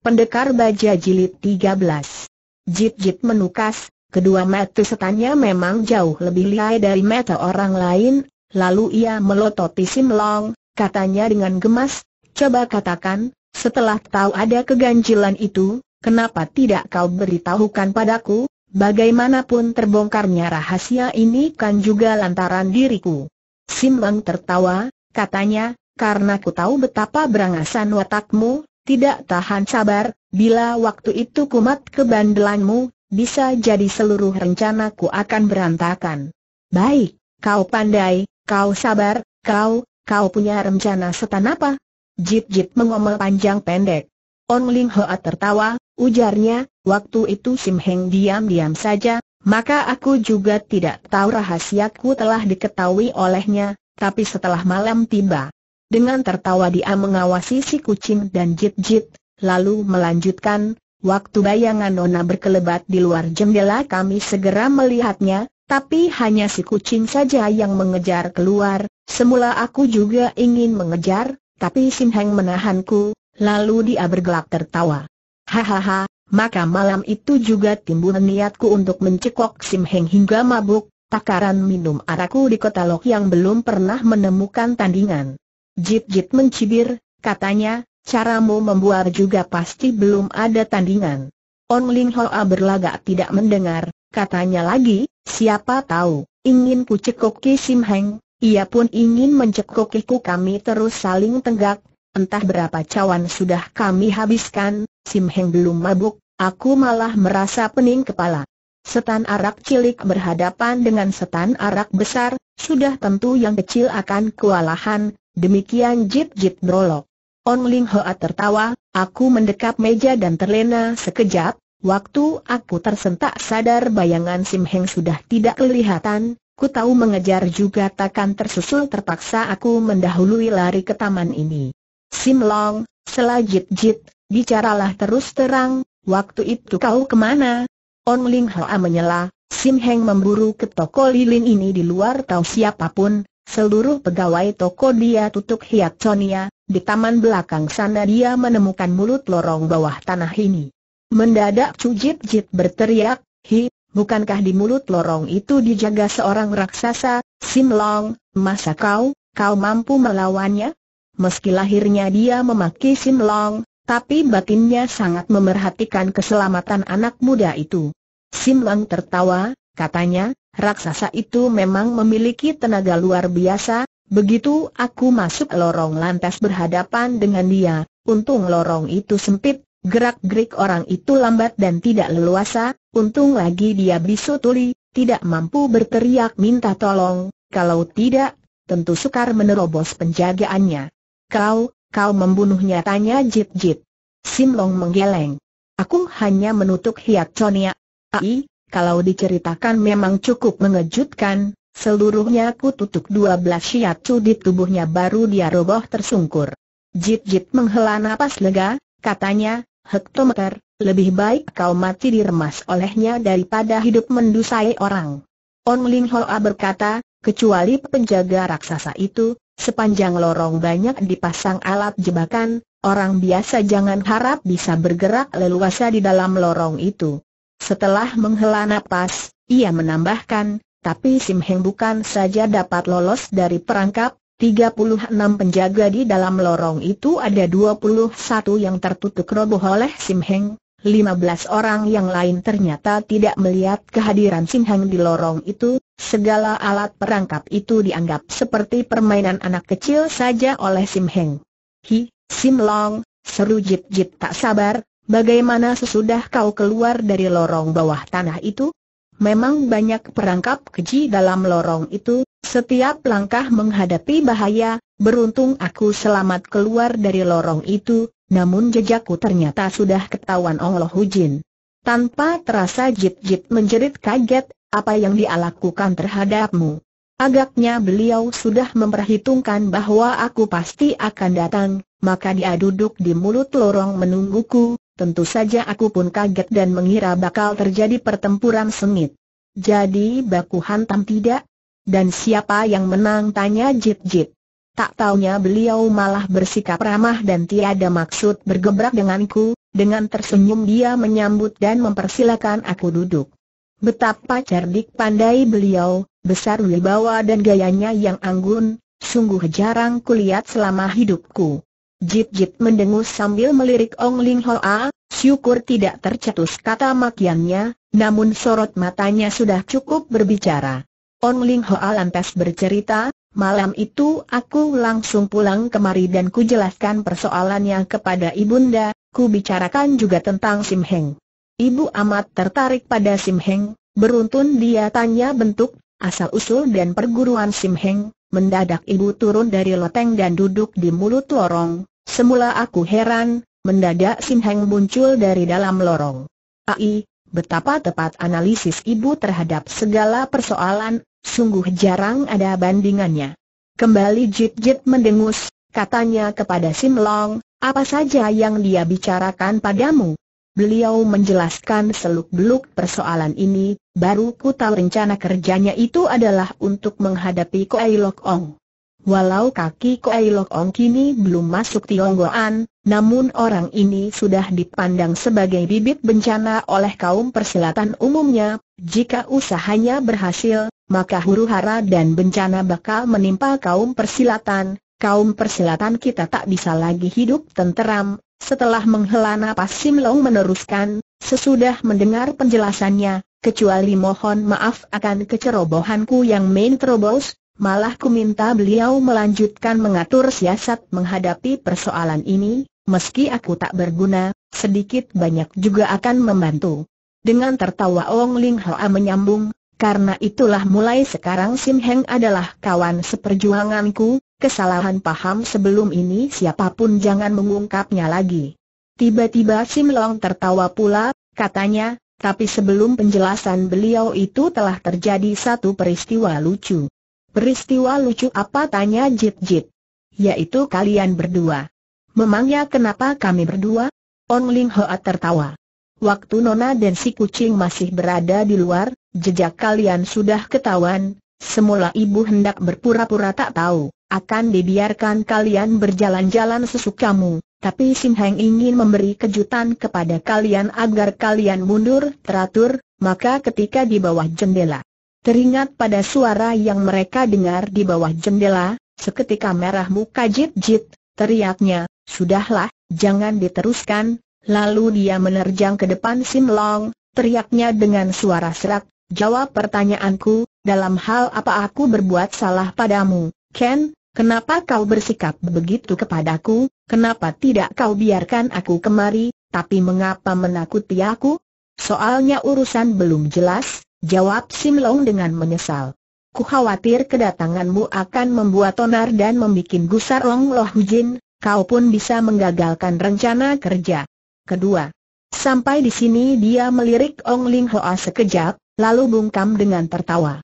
Pendekar Baja Jilid 13 Jit-jit menukas, kedua mata setannya memang jauh lebih liai dari mata orang lain, lalu ia melototi Sim Simlong, katanya dengan gemas, coba katakan, setelah tahu ada keganjilan itu, kenapa tidak kau beritahukan padaku, bagaimanapun terbongkarnya rahasia ini kan juga lantaran diriku. Simlong tertawa, katanya, karena ku tahu betapa berangasan watakmu, tidak tahan sabar, bila waktu itu kumat kebandelanmu, bisa jadi seluruh rencanaku akan berantakan. Baik, kau pandai, kau sabar, kau, kau punya rencana setan apa? Jip-jip mengomel panjang pendek. On Ling Hoa tertawa, ujarnya, waktu itu Sim Heng diam-diam saja, maka aku juga tidak tahu rahasiaku telah diketahui olehnya, tapi setelah malam tiba, dengan tertawa dia mengawasi si kucing dan jit-jit, lalu melanjutkan, waktu bayangan Nona berkelebat di luar jendela kami segera melihatnya, tapi hanya si kucing saja yang mengejar keluar, semula aku juga ingin mengejar, tapi Sim Heng menahanku, lalu dia bergelak tertawa. Hahaha, maka malam itu juga timbul niatku untuk mencekok Sim Heng hingga mabuk, takaran minum araku di kota Lok yang belum pernah menemukan tandingan. Jit-jit mencibir, katanya, caramu membuat juga pasti belum ada tandingan. On Ling Hoa berlagak tidak mendengar, katanya lagi, siapa tahu, ingin ku cekoki Sim Heng, ia pun ingin ku kami terus saling tenggak, entah berapa cawan sudah kami habiskan, Sim Heng belum mabuk, aku malah merasa pening kepala. Setan arak cilik berhadapan dengan setan arak besar, sudah tentu yang kecil akan kewalahan, Demikian jit-jit berolok. On Ling Hoa tertawa, aku mendekap meja dan terlena sekejap, waktu aku tersentak sadar bayangan Sim Heng sudah tidak kelihatan, ku tahu mengejar juga takkan tersusul terpaksa aku mendahului lari ke taman ini. Sim Long, selajit-jit, bicaralah terus terang, waktu itu kau kemana? On Ling Hoa menyela, Sim Heng memburu ke toko lilin ini di luar tahu siapapun, Seluruh pegawai toko dia tutup hiat Sonia, di taman belakang sana dia menemukan mulut lorong bawah tanah ini. Mendadak Cujit Jit berteriak, Hi, bukankah di mulut lorong itu dijaga seorang raksasa, Simlong, masa kau, kau mampu melawannya? Meski lahirnya dia memaki Simlong, tapi batinnya sangat memerhatikan keselamatan anak muda itu. Simlong tertawa, katanya, Raksasa itu memang memiliki tenaga luar biasa, begitu aku masuk lorong lantas berhadapan dengan dia, untung lorong itu sempit, gerak-gerik orang itu lambat dan tidak leluasa, untung lagi dia bisu tuli, tidak mampu berteriak minta tolong, kalau tidak, tentu sukar menerobos penjagaannya. Kau, kau membunuhnya tanya Jip. Jip. Simlong menggeleng. Aku hanya menutup hiat Chonia. Ai, kalau diceritakan memang cukup mengejutkan, seluruhnya ku tutup 12 syiatu di tubuhnya baru dia roboh tersungkur. Jit-jit menghela napas lega, katanya, hektometer, lebih baik kau mati diremas olehnya daripada hidup mendusai orang. On Ling Hoa berkata, kecuali penjaga raksasa itu, sepanjang lorong banyak dipasang alat jebakan, orang biasa jangan harap bisa bergerak leluasa di dalam lorong itu. Setelah menghela nafas, ia menambahkan, tapi Sim Heng bukan saja dapat lolos dari perangkap, 36 penjaga di dalam lorong itu ada 21 yang tertutup roboh oleh Sim Heng, 15 orang yang lain ternyata tidak melihat kehadiran Sim Heng di lorong itu, segala alat perangkap itu dianggap seperti permainan anak kecil saja oleh Sim Heng. Hi, Sim Long, seru jip jip tak sabar, Bagaimana sesudah kau keluar dari lorong bawah tanah itu? Memang banyak perangkap keji dalam lorong itu, setiap langkah menghadapi bahaya, beruntung aku selamat keluar dari lorong itu, namun jejakku ternyata sudah ketahuan Allah Hujin. Tanpa terasa Jit-Jit menjerit kaget, apa yang dia lakukan terhadapmu? Agaknya beliau sudah memperhitungkan bahwa aku pasti akan datang, maka dia duduk di mulut lorong menungguku, Tentu saja aku pun kaget dan mengira bakal terjadi pertempuran sengit. Jadi baku hantam tidak? Dan siapa yang menang tanya Jip Jip. Tak taunya beliau malah bersikap ramah dan tiada maksud bergebrak denganku, dengan tersenyum dia menyambut dan mempersilakan aku duduk. Betapa cerdik pandai beliau, besar wibawa dan gayanya yang anggun, sungguh jarang kulihat selama hidupku. Jit-jit mendengus sambil melirik Ong Ling Hoa, ah, syukur tidak tercetus kata makiannya, namun sorot matanya sudah cukup berbicara. Ong Ling Hoa lantas bercerita, malam itu aku langsung pulang kemari dan ku jelaskan yang kepada ibunda, ku bicarakan juga tentang Sim Heng. Ibu amat tertarik pada Sim Heng, beruntun dia tanya bentuk, asal-usul dan perguruan Sim Heng, Mendadak ibu turun dari loteng dan duduk di mulut lorong, Semula aku heran, mendadak Sim Heng muncul dari dalam lorong. Ai, betapa tepat analisis ibu terhadap segala persoalan, sungguh jarang ada bandingannya. Kembali Jit Jit mendengus, katanya kepada Sim Long, apa saja yang dia bicarakan padamu? Beliau menjelaskan seluk-beluk persoalan ini, baru ku tahu rencana kerjanya itu adalah untuk menghadapi Koai Lok Ong. Walau kaki Koai Lok Ong kini belum masuk Tionggoan, namun orang ini sudah dipandang sebagai bibit bencana oleh kaum persilatan umumnya, jika usahanya berhasil, maka huru hara dan bencana bakal menimpa kaum persilatan, kaum persilatan kita tak bisa lagi hidup tenteram. Setelah menghela napas Long meneruskan, sesudah mendengar penjelasannya, kecuali mohon maaf akan kecerobohanku yang main terobos, Malah ku minta beliau melanjutkan mengatur siasat menghadapi persoalan ini, meski aku tak berguna, sedikit banyak juga akan membantu. Dengan tertawa Ong Ling Hoa menyambung, karena itulah mulai sekarang Sim Heng adalah kawan seperjuanganku, kesalahan paham sebelum ini siapapun jangan mengungkapnya lagi. Tiba-tiba Sim Long tertawa pula, katanya, tapi sebelum penjelasan beliau itu telah terjadi satu peristiwa lucu. Peristiwa lucu apa tanya Jit Jit? Yaitu kalian berdua. Memangnya kenapa kami berdua? Ong Ling Hoa tertawa. Waktu Nona dan si kucing masih berada di luar, jejak kalian sudah ketahuan. Semula ibu hendak berpura-pura tak tahu, akan dibiarkan kalian berjalan-jalan sesukamu, tapi Sim Heng ingin memberi kejutan kepada kalian agar kalian mundur teratur, maka ketika di bawah jendela Teringat pada suara yang mereka dengar di bawah jendela, seketika merah muka Jit Jit, teriaknya, Sudahlah, jangan diteruskan, lalu dia menerjang ke depan Sim Long, teriaknya dengan suara serak, Jawab pertanyaanku, dalam hal apa aku berbuat salah padamu, Ken? Kenapa kau bersikap begitu kepadaku? Kenapa tidak kau biarkan aku kemari, tapi mengapa menakuti aku? Soalnya urusan belum jelas, Jawab Sim Long dengan menyesal. Ku khawatir kedatanganmu akan membuat Tonar dan membuat gusar Long Loh Hujin, kau pun bisa menggagalkan rencana kerja. Kedua. Sampai di sini dia melirik Ong Ling Hoa sekejap, lalu bungkam dengan tertawa.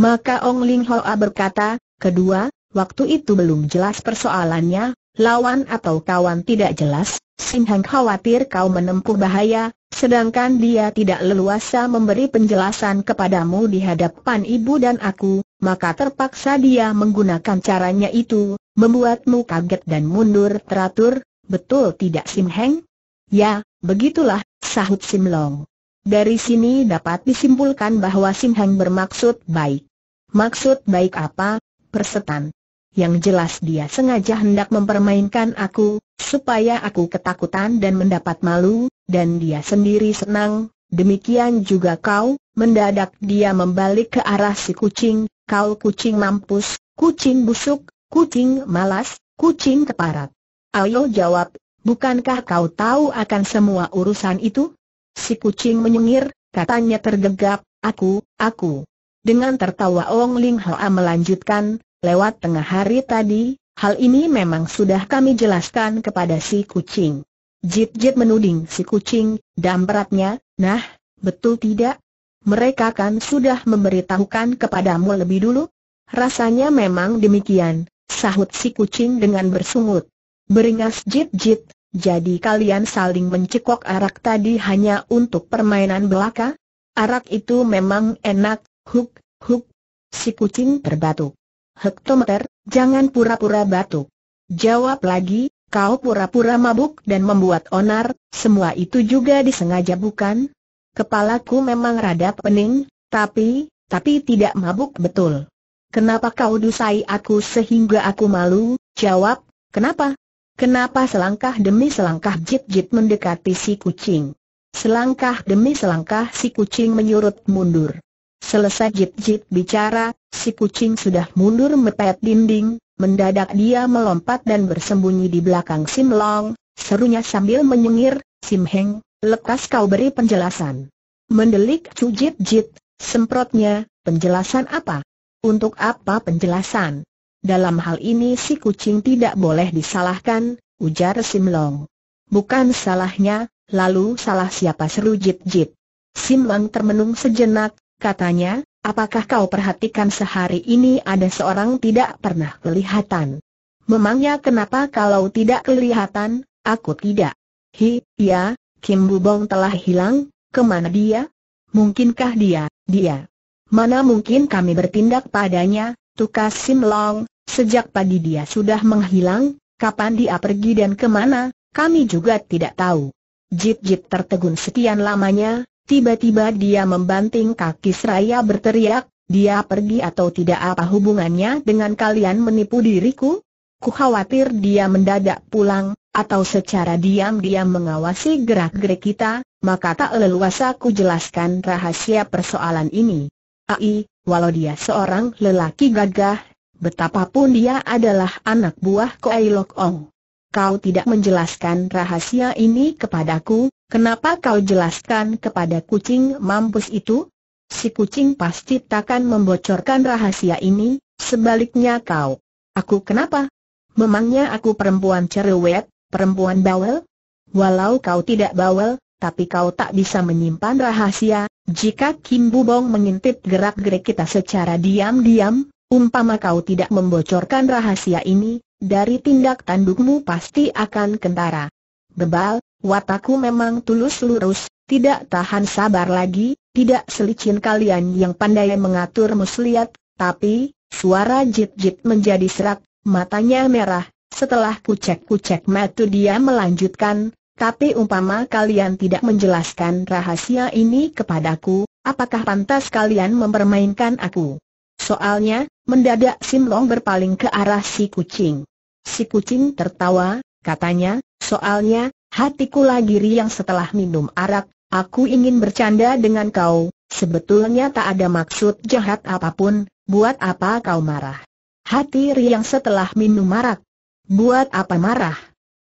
Maka Ong Ling Hoa berkata, kedua, waktu itu belum jelas persoalannya, lawan atau kawan tidak jelas, Sim Hang khawatir kau menempuh bahaya, Sedangkan dia tidak leluasa memberi penjelasan kepadamu di hadapan ibu dan aku, maka terpaksa dia menggunakan caranya itu, membuatmu kaget dan mundur teratur, betul tidak Sim Heng? Ya, begitulah, sahut Sim Long. Dari sini dapat disimpulkan bahwa Sim Heng bermaksud baik. Maksud baik apa? Persetan. Yang jelas dia sengaja hendak mempermainkan aku, supaya aku ketakutan dan mendapat malu, dan dia sendiri senang, demikian juga kau, mendadak dia membalik ke arah si kucing, kau kucing mampus, kucing busuk, kucing malas, kucing keparat. Ayo jawab, bukankah kau tahu akan semua urusan itu? Si kucing menyengir, katanya tergegap, aku, aku. Dengan tertawa Ong Ling Hoa melanjutkan, lewat tengah hari tadi, hal ini memang sudah kami jelaskan kepada si kucing. Jit-jit menuding si kucing, dan beratnya, nah, betul tidak? Mereka kan sudah memberitahukan kepadamu lebih dulu? Rasanya memang demikian, sahut si kucing dengan bersungut. Beringas jit-jit, jadi kalian saling mencekok arak tadi hanya untuk permainan belaka? Arak itu memang enak, huk, huk. Si kucing terbatuk. Hektometer, jangan pura-pura batuk. Jawab lagi, Kau pura-pura mabuk dan membuat onar, semua itu juga disengaja bukan? Kepalaku memang rada pening, tapi, tapi tidak mabuk betul. Kenapa kau dusai aku sehingga aku malu? Jawab, kenapa? Kenapa selangkah demi selangkah jip-jip mendekati si kucing? Selangkah demi selangkah si kucing menyurut mundur. Selesai jip-jip bicara, si kucing sudah mundur mepet dinding, Mendadak dia melompat dan bersembunyi di belakang Sim Long, serunya sambil menyengir, Sim Heng, lekas kau beri penjelasan. Mendelik cujit Jit Jit, semprotnya, penjelasan apa? Untuk apa penjelasan? Dalam hal ini si kucing tidak boleh disalahkan, ujar Sim Long. Bukan salahnya, lalu salah siapa seru Jit Jit. Sim Long termenung sejenak, katanya, Apakah kau perhatikan sehari ini ada seorang tidak pernah kelihatan? Memangnya kenapa kalau tidak kelihatan, aku tidak? Hi, ya, Kim Bubong telah hilang, kemana dia? Mungkinkah dia, dia? Mana mungkin kami bertindak padanya, Tukas Sim Long, sejak pagi dia sudah menghilang, kapan dia pergi dan kemana, kami juga tidak tahu. Jit-jit tertegun sekian lamanya, Tiba-tiba dia membanting kaki seraya berteriak, dia pergi atau tidak apa hubungannya dengan kalian menipu diriku? Ku khawatir dia mendadak pulang, atau secara diam-diam mengawasi gerak-gerik kita, maka tak leluasa ku jelaskan rahasia persoalan ini. Ai, walau dia seorang lelaki gagah, betapapun dia adalah anak buah Koei Lok Ong. Kau tidak menjelaskan rahasia ini kepadaku, Kenapa kau jelaskan kepada kucing mampus itu? Si kucing pasti takkan membocorkan rahasia ini, sebaliknya kau. Aku kenapa? Memangnya aku perempuan cerewet, perempuan bawel? Walau kau tidak bawel, tapi kau tak bisa menyimpan rahasia, jika Kim Bubong mengintip gerak-gerik kita secara diam-diam, umpama kau tidak membocorkan rahasia ini, dari tindak tandukmu pasti akan kentara. Bebal, Wataku memang tulus lurus, tidak tahan sabar lagi, tidak selicin kalian yang pandai mengatur muslihat, tapi, suara jit-jit menjadi serak, matanya merah, setelah kucek-kucek metu dia melanjutkan, tapi umpama kalian tidak menjelaskan rahasia ini kepadaku, apakah pantas kalian mempermainkan aku? Soalnya, mendadak Sim Long berpaling ke arah si kucing. Si kucing tertawa, katanya, soalnya, Hatiku lagi riang setelah minum arak, aku ingin bercanda dengan kau, sebetulnya tak ada maksud jahat apapun, buat apa kau marah? Hati riang setelah minum arak. Buat apa marah?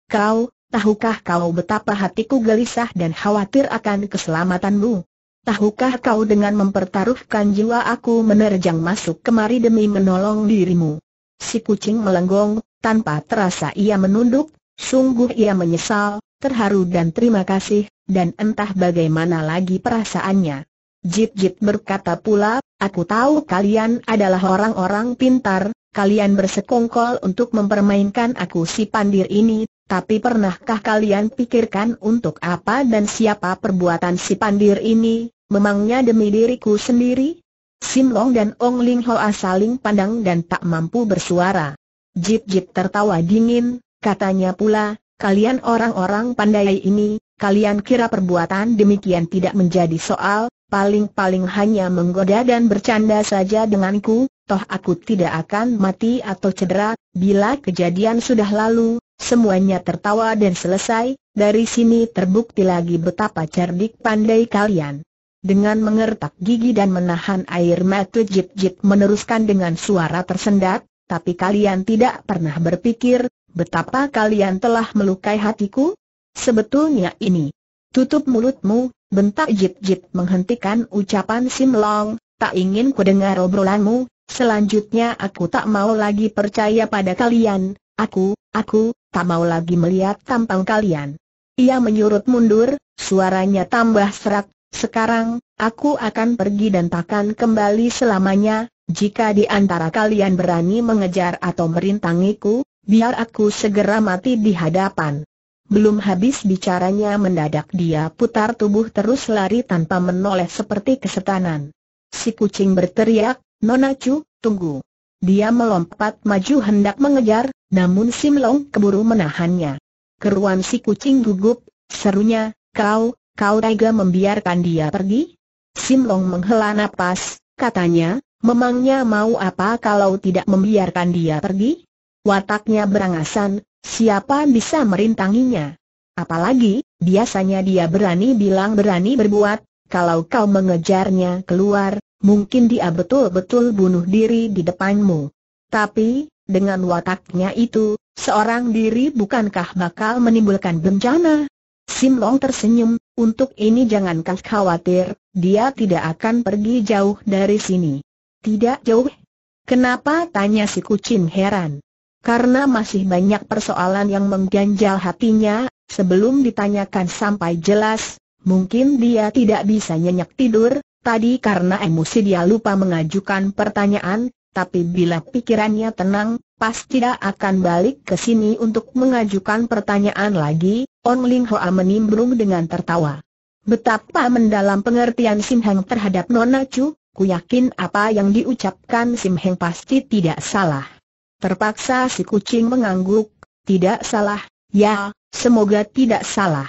Kau, tahukah kau betapa hatiku gelisah dan khawatir akan keselamatanmu? Tahukah kau dengan mempertaruhkan jiwa aku menerjang masuk kemari demi menolong dirimu? Si kucing melenggong, tanpa terasa ia menunduk, sungguh ia menyesal, terharu dan terima kasih, dan entah bagaimana lagi perasaannya. Jit-jit berkata pula, aku tahu kalian adalah orang-orang pintar, kalian bersekongkol untuk mempermainkan aku si pandir ini, tapi pernahkah kalian pikirkan untuk apa dan siapa perbuatan si pandir ini, memangnya demi diriku sendiri? Sim Long dan Ong Ling Hoa saling pandang dan tak mampu bersuara. Jit-jit tertawa dingin, katanya pula, Kalian orang-orang pandai ini, kalian kira perbuatan demikian tidak menjadi soal, paling-paling hanya menggoda dan bercanda saja denganku, toh aku tidak akan mati atau cedera, bila kejadian sudah lalu, semuanya tertawa dan selesai, dari sini terbukti lagi betapa cerdik pandai kalian. Dengan mengertak gigi dan menahan air mata Jit Jit meneruskan dengan suara tersendat, tapi kalian tidak pernah berpikir, betapa kalian telah melukai hatiku? Sebetulnya ini. Tutup mulutmu, bentak Jip Jip menghentikan ucapan Sim Long, tak ingin ku dengar obrolanmu, selanjutnya aku tak mau lagi percaya pada kalian, aku, aku, tak mau lagi melihat tampang kalian. Ia menyurut mundur, suaranya tambah serak, sekarang, aku akan pergi dan takkan kembali selamanya, jika di antara kalian berani mengejar atau merintangiku, Biar aku segera mati di hadapan. Belum habis bicaranya mendadak dia putar tubuh terus lari tanpa menoleh seperti kesetanan. Si kucing berteriak, Nona Chu, tunggu. Dia melompat maju hendak mengejar, namun Sim Long keburu menahannya. Keruan si kucing gugup, serunya, kau, kau tega membiarkan dia pergi? Sim Long menghela napas, katanya, memangnya mau apa kalau tidak membiarkan dia pergi? Wataknya berangasan, siapa bisa merintanginya? Apalagi, biasanya dia berani bilang berani berbuat, kalau kau mengejarnya keluar, mungkin dia betul-betul bunuh diri di depanmu. Tapi, dengan wataknya itu, seorang diri bukankah bakal menimbulkan bencana? Sim Long tersenyum, untuk ini jangankan khawatir, dia tidak akan pergi jauh dari sini. Tidak jauh? Kenapa tanya si kucing heran? Karena masih banyak persoalan yang mengganjal hatinya, sebelum ditanyakan sampai jelas, mungkin dia tidak bisa nyenyak tidur, tadi karena emosi dia lupa mengajukan pertanyaan, tapi bila pikirannya tenang, pasti tidak akan balik ke sini untuk mengajukan pertanyaan lagi, On Ling Hoa menimbrung dengan tertawa. Betapa mendalam pengertian Sim Heng terhadap Nona Chu, ku yakin apa yang diucapkan Sim Heng pasti tidak salah. Terpaksa si kucing mengangguk, tidak salah, ya, semoga tidak salah.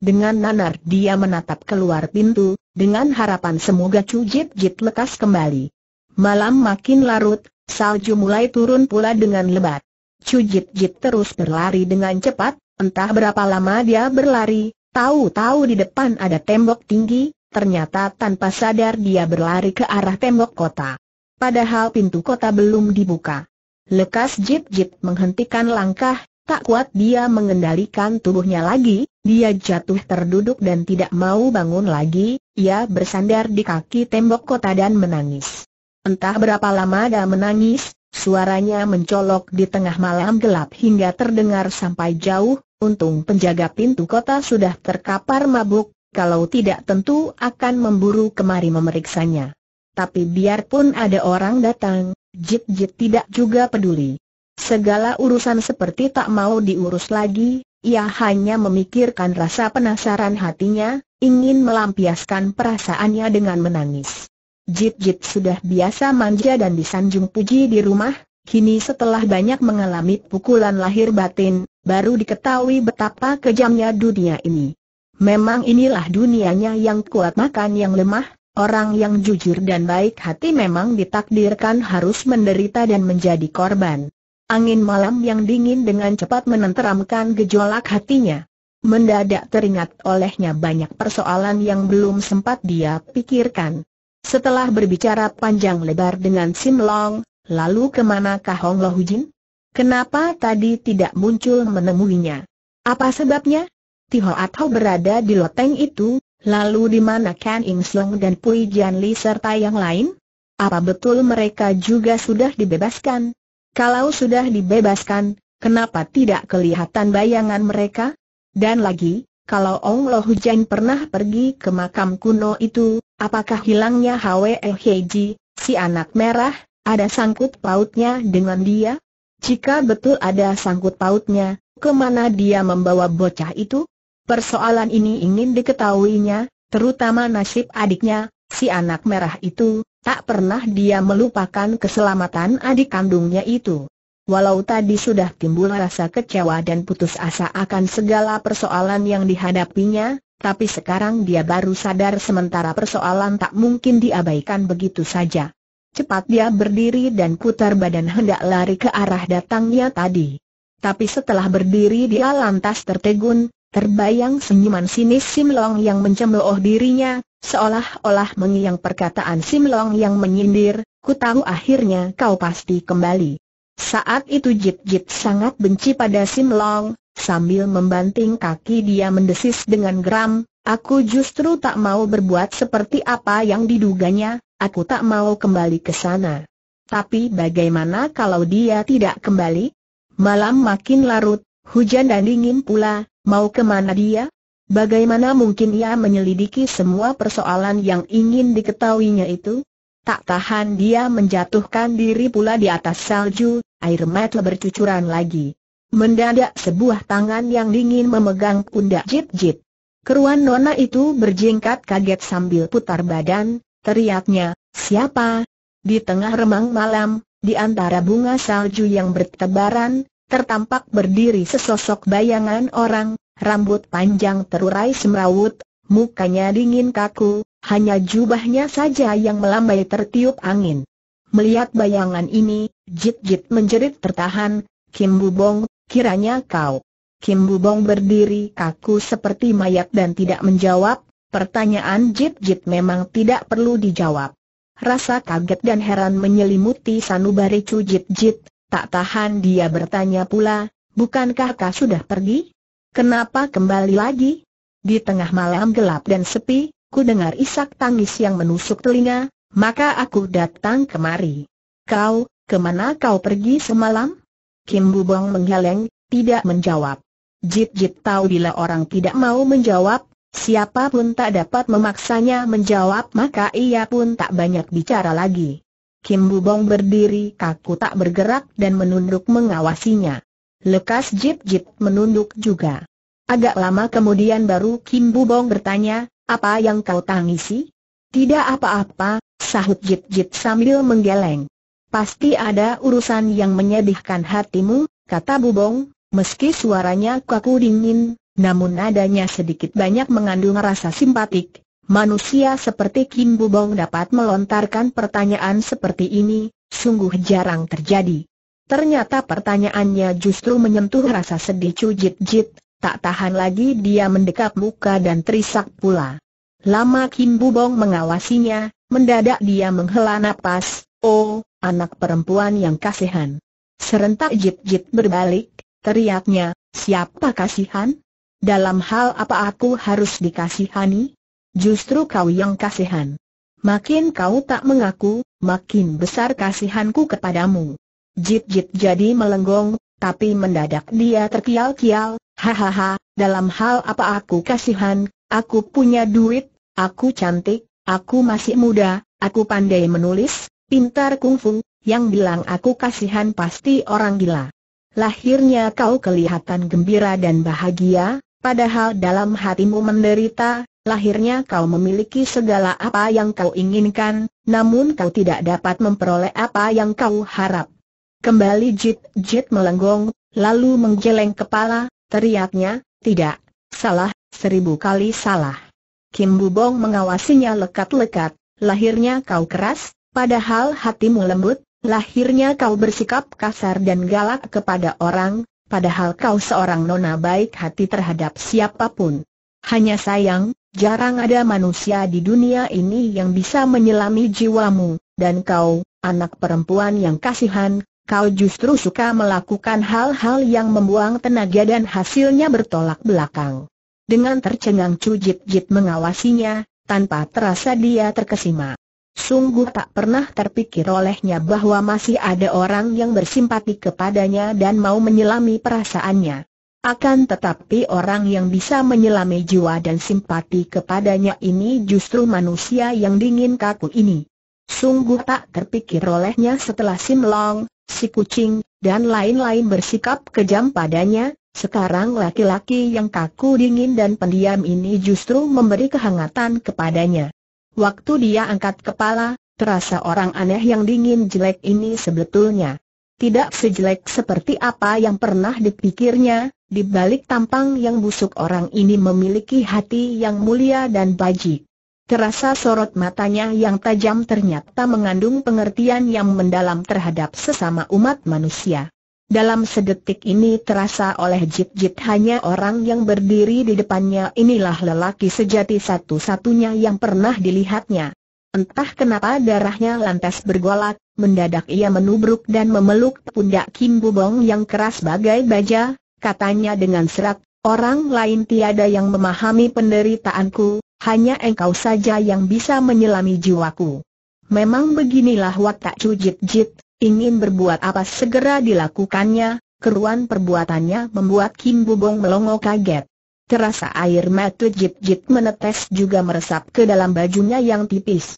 Dengan nanar dia menatap keluar pintu, dengan harapan semoga cujit jit lekas kembali. Malam makin larut, salju mulai turun pula dengan lebat. Cujit jit terus berlari dengan cepat, entah berapa lama dia berlari, tahu-tahu di depan ada tembok tinggi, ternyata tanpa sadar dia berlari ke arah tembok kota. Padahal pintu kota belum dibuka. Lekas Jip-Jip menghentikan langkah, tak kuat dia mengendalikan tubuhnya lagi, dia jatuh terduduk dan tidak mau bangun lagi, ia bersandar di kaki tembok kota dan menangis. Entah berapa lama dia menangis, suaranya mencolok di tengah malam gelap hingga terdengar sampai jauh, untung penjaga pintu kota sudah terkapar mabuk, kalau tidak tentu akan memburu kemari memeriksanya. Tapi biarpun ada orang datang, Jit Jit tidak juga peduli. Segala urusan seperti tak mau diurus lagi, ia hanya memikirkan rasa penasaran hatinya, ingin melampiaskan perasaannya dengan menangis. Jit Jit sudah biasa manja dan disanjung puji di rumah, kini setelah banyak mengalami pukulan lahir batin, baru diketahui betapa kejamnya dunia ini. Memang inilah dunianya yang kuat makan yang lemah, Orang yang jujur dan baik hati memang ditakdirkan harus menderita dan menjadi korban. Angin malam yang dingin dengan cepat menenteramkan gejolak hatinya. Mendadak teringat olehnya banyak persoalan yang belum sempat dia pikirkan. Setelah berbicara panjang lebar dengan Sim Long, lalu kemanakah Hong Lo Hujin? Kenapa tadi tidak muncul menemuinya? Apa sebabnya? Tihoat atau berada di loteng itu, Lalu di mana Kan Ing Song dan Pui Jian Li serta yang lain? Apa betul mereka juga sudah dibebaskan? Kalau sudah dibebaskan, kenapa tidak kelihatan bayangan mereka? Dan lagi, kalau Ong Lo Hujan pernah pergi ke makam kuno itu, apakah hilangnya Hwe eh Ji, si anak merah, ada sangkut pautnya dengan dia? Jika betul ada sangkut pautnya, kemana dia membawa bocah itu? Persoalan ini ingin diketahuinya, terutama nasib adiknya, si anak merah itu, tak pernah dia melupakan keselamatan adik kandungnya itu. Walau tadi sudah timbul rasa kecewa dan putus asa akan segala persoalan yang dihadapinya, tapi sekarang dia baru sadar sementara persoalan tak mungkin diabaikan begitu saja. Cepat dia berdiri dan putar badan hendak lari ke arah datangnya tadi. Tapi setelah berdiri dia lantas tertegun, Terbayang senyuman sinis Sim Long yang mencemooh dirinya, seolah-olah mengiang perkataan Sim Long yang menyindir, ku tahu akhirnya kau pasti kembali. Saat itu Jit Jit sangat benci pada Sim Long, sambil membanting kaki dia mendesis dengan geram, aku justru tak mau berbuat seperti apa yang diduganya, aku tak mau kembali ke sana. Tapi bagaimana kalau dia tidak kembali? Malam makin larut, hujan dan dingin pula, Mau kemana dia? Bagaimana mungkin ia menyelidiki semua persoalan yang ingin diketahuinya itu? Tak tahan dia menjatuhkan diri pula di atas salju, air mata bercucuran lagi. Mendadak sebuah tangan yang dingin memegang pundak Jip Jip. Keruan nona itu berjingkat kaget sambil putar badan, teriaknya, siapa? Di tengah remang malam, di antara bunga salju yang bertebaran, tertampak berdiri sesosok bayangan orang, rambut panjang terurai semrawut, mukanya dingin kaku, hanya jubahnya saja yang melambai tertiup angin. Melihat bayangan ini, Jit-Jit menjerit tertahan, Kim Bubong, kiranya kau. Kim Bubong berdiri kaku seperti mayat dan tidak menjawab, pertanyaan Jit-Jit memang tidak perlu dijawab. Rasa kaget dan heran menyelimuti sanubari Cu Jit-Jit, Tak tahan dia bertanya pula, bukankah kau sudah pergi? Kenapa kembali lagi? Di tengah malam gelap dan sepi, ku dengar isak tangis yang menusuk telinga, maka aku datang kemari. Kau, kemana kau pergi semalam? Kim Bubong menggeleng, tidak menjawab. Jit-jit tahu bila orang tidak mau menjawab, siapapun tak dapat memaksanya menjawab maka ia pun tak banyak bicara lagi. Kim Bubong berdiri kaku tak bergerak dan menunduk mengawasinya. Lekas Jip Jip menunduk juga. Agak lama kemudian baru Kim Bubong bertanya, apa yang kau tangisi? Tidak apa-apa, sahut Jip Jip sambil menggeleng. Pasti ada urusan yang menyedihkan hatimu, kata Bubong, meski suaranya kaku dingin, namun adanya sedikit banyak mengandung rasa simpatik, Manusia seperti Kim Bubong dapat melontarkan pertanyaan seperti ini, sungguh jarang terjadi. Ternyata pertanyaannya justru menyentuh rasa sedih Cujit Jit, tak tahan lagi dia mendekap muka dan terisak pula. Lama Kim Bubong mengawasinya, mendadak dia menghela napas, oh, anak perempuan yang kasihan. Serentak Jit Jit berbalik, teriaknya, siapa kasihan? Dalam hal apa aku harus dikasihani? Justru kau yang kasihan. Makin kau tak mengaku, makin besar kasihanku kepadamu. Jit-jit jadi melenggong, tapi mendadak dia terkial-kial, hahaha, dalam hal apa aku kasihan, aku punya duit, aku cantik, aku masih muda, aku pandai menulis, pintar kungfu, yang bilang aku kasihan pasti orang gila. Lahirnya kau kelihatan gembira dan bahagia, padahal dalam hatimu menderita, lahirnya kau memiliki segala apa yang kau inginkan, namun kau tidak dapat memperoleh apa yang kau harap. Kembali Jit Jit melenggong, lalu menggeleng kepala, teriaknya, tidak, salah, seribu kali salah. Kim Bubong mengawasinya lekat-lekat, lahirnya kau keras, padahal hatimu lembut, lahirnya kau bersikap kasar dan galak kepada orang, padahal kau seorang nona baik hati terhadap siapapun. Hanya sayang, jarang ada manusia di dunia ini yang bisa menyelami jiwamu, dan kau, anak perempuan yang kasihan, kau justru suka melakukan hal-hal yang membuang tenaga dan hasilnya bertolak belakang. Dengan tercengang Chu Jit Jit mengawasinya, tanpa terasa dia terkesima. Sungguh tak pernah terpikir olehnya bahwa masih ada orang yang bersimpati kepadanya dan mau menyelami perasaannya. Akan tetapi orang yang bisa menyelami jiwa dan simpati kepadanya ini justru manusia yang dingin kaku ini. Sungguh tak terpikir olehnya setelah Sim Long, si kucing, dan lain-lain bersikap kejam padanya, sekarang laki-laki yang kaku dingin dan pendiam ini justru memberi kehangatan kepadanya. Waktu dia angkat kepala, terasa orang aneh yang dingin jelek ini sebetulnya tidak sejelek seperti apa yang pernah dipikirnya, di balik tampang yang busuk orang ini memiliki hati yang mulia dan baji. Terasa sorot matanya yang tajam ternyata mengandung pengertian yang mendalam terhadap sesama umat manusia. Dalam sedetik ini terasa oleh Jip Jip hanya orang yang berdiri di depannya inilah lelaki sejati satu-satunya yang pernah dilihatnya. Entah kenapa darahnya lantas bergolak, Mendadak ia menubruk dan memeluk pundak Kim Bubong yang keras bagai baja, katanya dengan serak, orang lain tiada yang memahami penderitaanku, hanya engkau saja yang bisa menyelami jiwaku. Memang beginilah watak cujit jit, ingin berbuat apa segera dilakukannya, keruan perbuatannya membuat Kim Bubong melongo kaget. Terasa air mata jit-jit menetes juga meresap ke dalam bajunya yang tipis.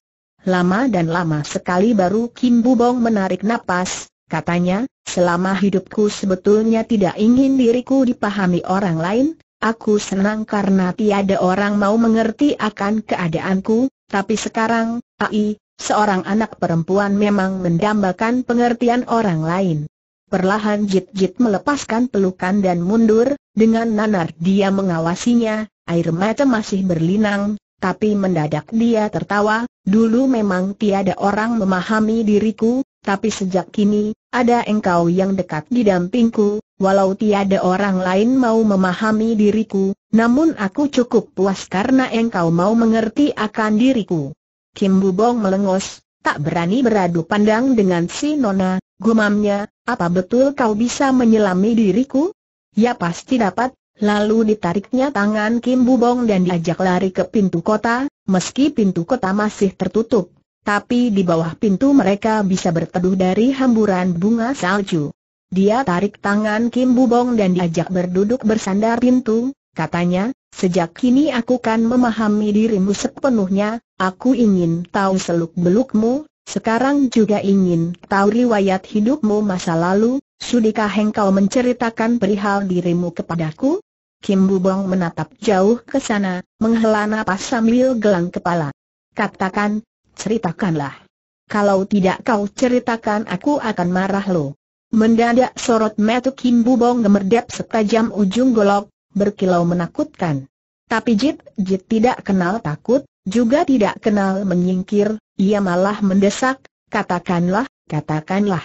Lama dan lama sekali baru Kim Bubong menarik napas, katanya, selama hidupku sebetulnya tidak ingin diriku dipahami orang lain, aku senang karena tiada orang mau mengerti akan keadaanku, tapi sekarang, ai, seorang anak perempuan memang mendambakan pengertian orang lain. Perlahan Jit Jit melepaskan pelukan dan mundur, dengan nanar dia mengawasinya, air mata masih berlinang, tapi mendadak dia tertawa, dulu memang tiada orang memahami diriku, tapi sejak kini, ada engkau yang dekat di dampingku, walau tiada orang lain mau memahami diriku, namun aku cukup puas karena engkau mau mengerti akan diriku. Kim Bubong melengos, tak berani beradu pandang dengan si Nona, gumamnya, apa betul kau bisa menyelami diriku? Ya pasti dapat, Lalu ditariknya tangan Kim Bubong dan diajak lari ke pintu kota, meski pintu kota masih tertutup. Tapi di bawah pintu mereka bisa berteduh dari hamburan bunga salju. Dia tarik tangan Kim Bubong dan diajak berduduk bersandar pintu, katanya, sejak kini aku kan memahami dirimu sepenuhnya, aku ingin tahu seluk-belukmu, sekarang juga ingin tahu riwayat hidupmu masa lalu, sudikah engkau menceritakan perihal dirimu kepadaku? Kim Bubong menatap jauh ke sana, menghela napas sambil gelang kepala. Katakan, ceritakanlah. Kalau tidak kau ceritakan aku akan marah lo. Mendadak sorot metu Kim Bubong gemerdep setajam ujung golok, berkilau menakutkan. Tapi Jit Jit tidak kenal takut, juga tidak kenal menyingkir, ia malah mendesak, katakanlah, katakanlah.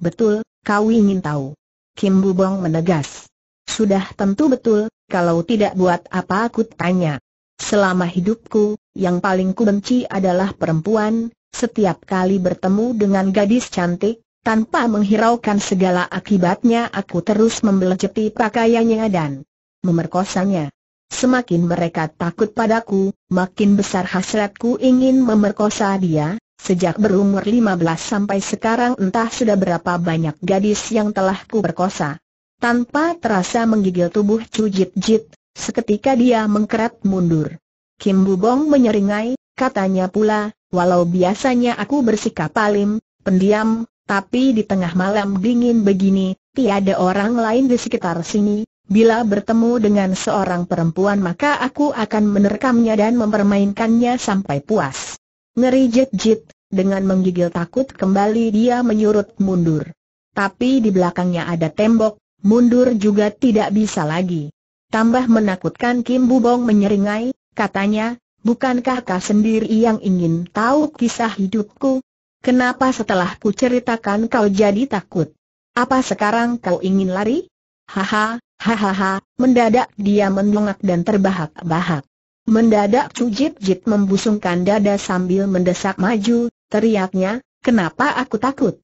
Betul, kau ingin tahu. Kim Bubong menegas. Sudah tentu betul, kalau tidak buat apa aku tanya. Selama hidupku, yang paling ku benci adalah perempuan, setiap kali bertemu dengan gadis cantik, tanpa menghiraukan segala akibatnya aku terus membelejeti pakaiannya dan memerkosanya. Semakin mereka takut padaku, makin besar hasratku ingin memerkosa dia, Sejak berumur 15 sampai sekarang entah sudah berapa banyak gadis yang telah ku perkosa. Tanpa terasa menggigil tubuh Chu Jit Jit, seketika dia mengkerat mundur. Kim Bubong menyeringai, katanya pula, walau biasanya aku bersikap alim, pendiam, tapi di tengah malam dingin begini, tiada orang lain di sekitar sini, bila bertemu dengan seorang perempuan maka aku akan menerkamnya dan mempermainkannya sampai puas. Ngeri jit-jit, dengan menggigil takut kembali dia menyurut mundur. Tapi di belakangnya ada tembok, mundur juga tidak bisa lagi. Tambah menakutkan Kim Bubong menyeringai, katanya, bukankah kau sendiri yang ingin tahu kisah hidupku? Kenapa setelah ku ceritakan kau jadi takut? Apa sekarang kau ingin lari? Haha, hahaha, mendadak dia mendongak dan terbahak-bahak. Mendadak Cujit Jit membusungkan dada sambil mendesak maju, teriaknya, kenapa aku takut?